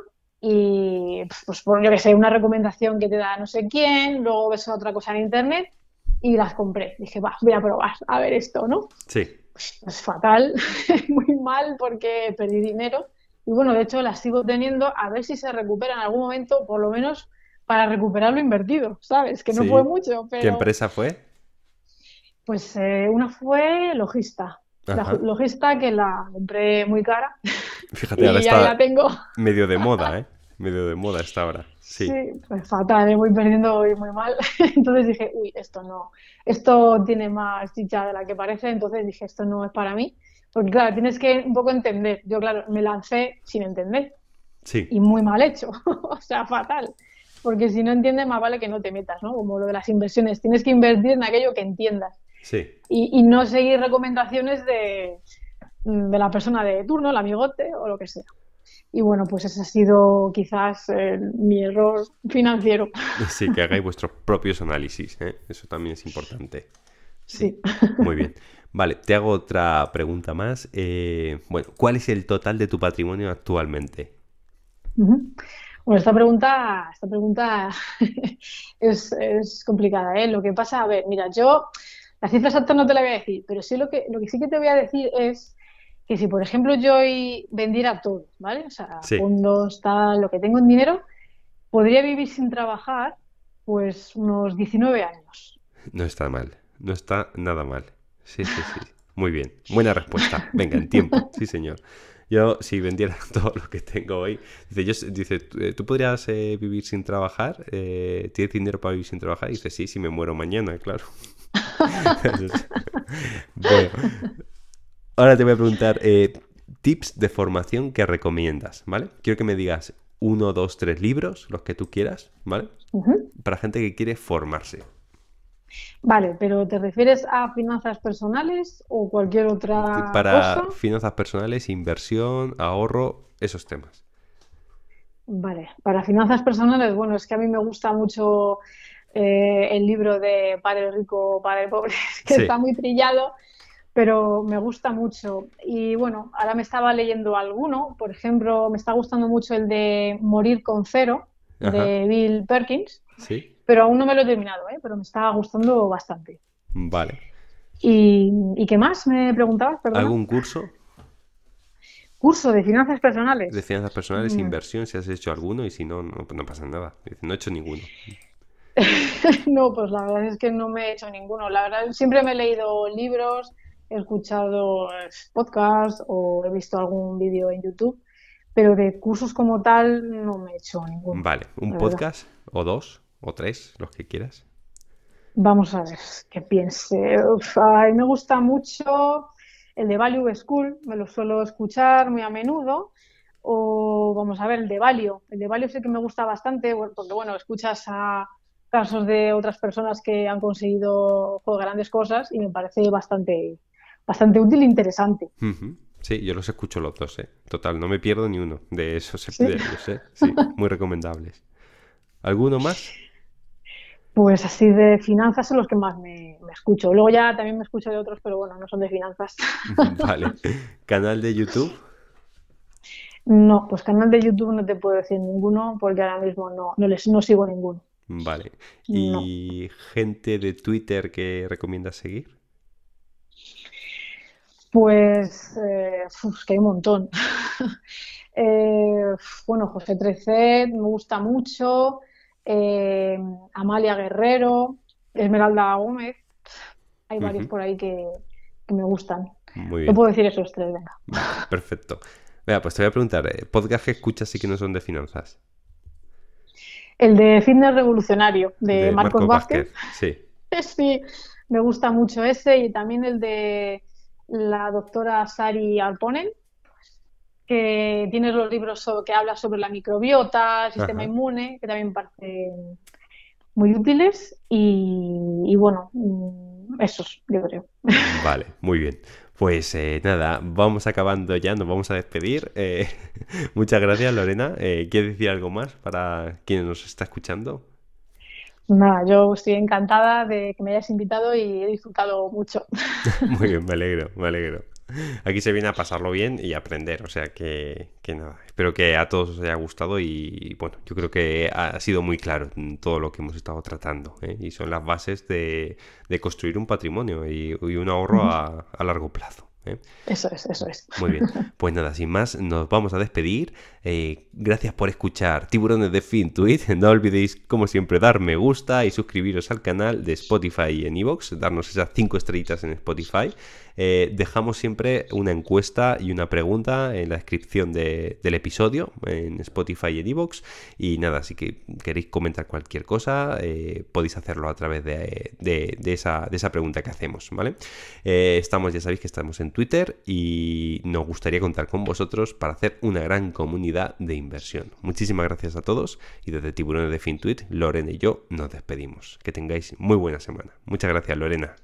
y pues por yo que sé, una recomendación que te da no sé quién, luego ves otra cosa en internet y las compré. Dije, va, voy a probar, a ver esto, ¿no? Sí. es pues, pues, fatal, muy mal porque perdí dinero y bueno, de hecho las sigo teniendo a ver si se recupera en algún momento, por lo menos para recuperar lo invertido, ¿sabes? Que no fue mucho, pero... ¿Qué empresa fue? Pues eh, una fue Logista. Logista que la compré muy cara. Fíjate, ahora la tengo. medio de moda, ¿eh? medio de moda esta hora. Sí. sí, pues fatal, ¿eh? voy perdiendo y muy mal. Entonces dije, uy, esto no, esto tiene más chicha de la que parece, entonces dije, esto no es para mí. Porque claro, tienes que un poco entender. Yo, claro, me lancé sin entender. Sí. Y muy mal hecho, o sea, fatal. Porque si no entiendes, más vale que no te metas, ¿no? Como lo de las inversiones, tienes que invertir en aquello que entiendas. Sí. Y, no seguir recomendaciones de la persona de turno, el amigote o lo que sea. Y bueno, pues ese ha sido quizás eh, mi error financiero. Sí, que hagáis vuestros propios análisis, ¿eh? eso también es importante. Sí. Muy bien. Vale, te hago otra pregunta más. Eh, bueno, ¿cuál es el total de tu patrimonio actualmente? Bueno, esta pregunta, esta pregunta es, complicada, ¿eh? Lo que pasa, a ver, mira, yo la cifra exacta no te la voy a decir, pero sí lo que, lo que sí que te voy a decir es que si, por ejemplo, yo hoy vendiera todo, ¿vale? O sea, fondos, lo que tengo en dinero, podría vivir sin trabajar, pues, unos 19 años. No está mal, no está nada mal. Sí, sí, sí. Muy bien, buena respuesta. Venga, en tiempo, sí, señor. Yo, si vendiera todo lo que tengo hoy, dice, yo, dice eh, ¿tú podrías eh, vivir sin trabajar? Eh, ¿Tienes dinero para vivir sin trabajar? Y dice, sí, si me muero mañana, claro. bueno, Ahora te voy a preguntar eh, tips de formación que recomiendas, ¿vale? Quiero que me digas uno, dos, tres libros, los que tú quieras, ¿vale? Para gente que quiere formarse. Vale, pero ¿te refieres a finanzas personales o cualquier otra Para finanzas personales, inversión, ahorro, esos temas. Vale, para finanzas personales, bueno, es que a mí me gusta mucho eh, el libro de Padre Rico, Padre Pobre, que está muy trillado, pero me gusta mucho. Y bueno, ahora me estaba leyendo alguno, por ejemplo, me está gustando mucho el de Morir con Cero, de Bill Perkins, ¿Sí? pero aún no me lo he terminado, ¿eh? pero me está gustando bastante. Vale. ¿Y, qué más me preguntabas? ¿Algún curso? curso de finanzas personales. De finanzas personales, mm. inversión, si has hecho alguno y si no, no, no pasa nada. No he hecho ninguno. no, pues la verdad es que no me he hecho ninguno. La verdad, siempre me he leído libros, he escuchado eh, podcasts o he visto algún vídeo en YouTube, pero de cursos como tal no me he hecho ninguno. Vale, un podcast o dos o tres, los que quieras. Vamos a ver, qué piense. a me gusta mucho el de Value School, me lo suelo escuchar muy a menudo. O vamos a ver, el de Value. El de Value sé que me gusta bastante, porque bueno, escuchas a casos de otras personas que han conseguido grandes cosas y me parece bastante bastante útil e interesante. Sí, yo los escucho los dos, ¿eh? Total, no me pierdo ni uno de esos ¿eh? muy recomendables. ¿Alguno más? Pues así de finanzas son los que más me, escucho. Luego ya también me escucho de otros, pero bueno, no son de finanzas. Vale. ¿Canal de YouTube? No, pues canal de YouTube no te puedo decir ninguno porque ahora mismo no, les, no sigo ninguno. Vale. ¿Y gente de Twitter que recomiendas seguir? Pues, eh, que hay un montón. Eh, bueno, José Trecet me gusta mucho, eh, Amalia Guerrero, Esmeralda Gómez, hay varios por ahí que, me gustan. Muy No puedo decir esos tres, venga. perfecto. Vea, pues te voy a preguntar, ¿podcast que escuchas y que no son de finanzas? El de Fitness Revolucionario, de, Marcos Vázquez. Vázquez. Sí. sí, me gusta mucho ese y también el de la doctora Sari Alponen, pues, que tiene los libros sobre, que habla sobre la microbiota, el sistema inmune, que también parece muy útiles. Y, bueno, mm, esos, yo creo. Vale, muy bien. Pues eh, nada, vamos acabando ya, nos vamos a despedir. Eh, muchas gracias, Lorena. Eh, ¿Quieres decir algo más para quien nos está escuchando? Nada, yo estoy encantada de que me hayas invitado y he disfrutado mucho. Muy bien, me alegro, me alegro. Aquí se viene a pasarlo bien y aprender, o sea que, nada, espero que a todos os haya gustado y bueno, yo creo que ha sido muy claro todo lo que hemos estado tratando ¿eh? y son las bases de, construir un patrimonio y, un ahorro a, largo plazo. ¿eh? Eso es, eso es. Muy bien, pues nada, sin más, nos vamos a despedir. Eh, gracias por escuchar Tiburones de Fin No olvidéis, como siempre, dar me gusta y suscribiros al canal de Spotify y en Evox darnos esas 5 estrellitas en Spotify. Eh, dejamos siempre una encuesta y una pregunta en la descripción del episodio en Spotify y en Evox Y nada, si que queréis comentar cualquier cosa, eh, podéis hacerlo a través de, esa, de esa pregunta que hacemos, ¿vale? estamos, ya sabéis que estamos en Twitter y nos gustaría contar con vosotros para hacer una gran comunidad de inversión. Muchísimas gracias a todos y desde Tiburones de Fintuit, Lorena y yo nos despedimos. Que tengáis muy buena semana. Muchas gracias, Lorena.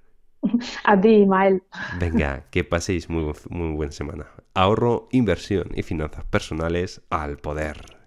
A ti, Mael. Venga, que paséis muy, muy buena semana. Ahorro, inversión y finanzas personales al poder.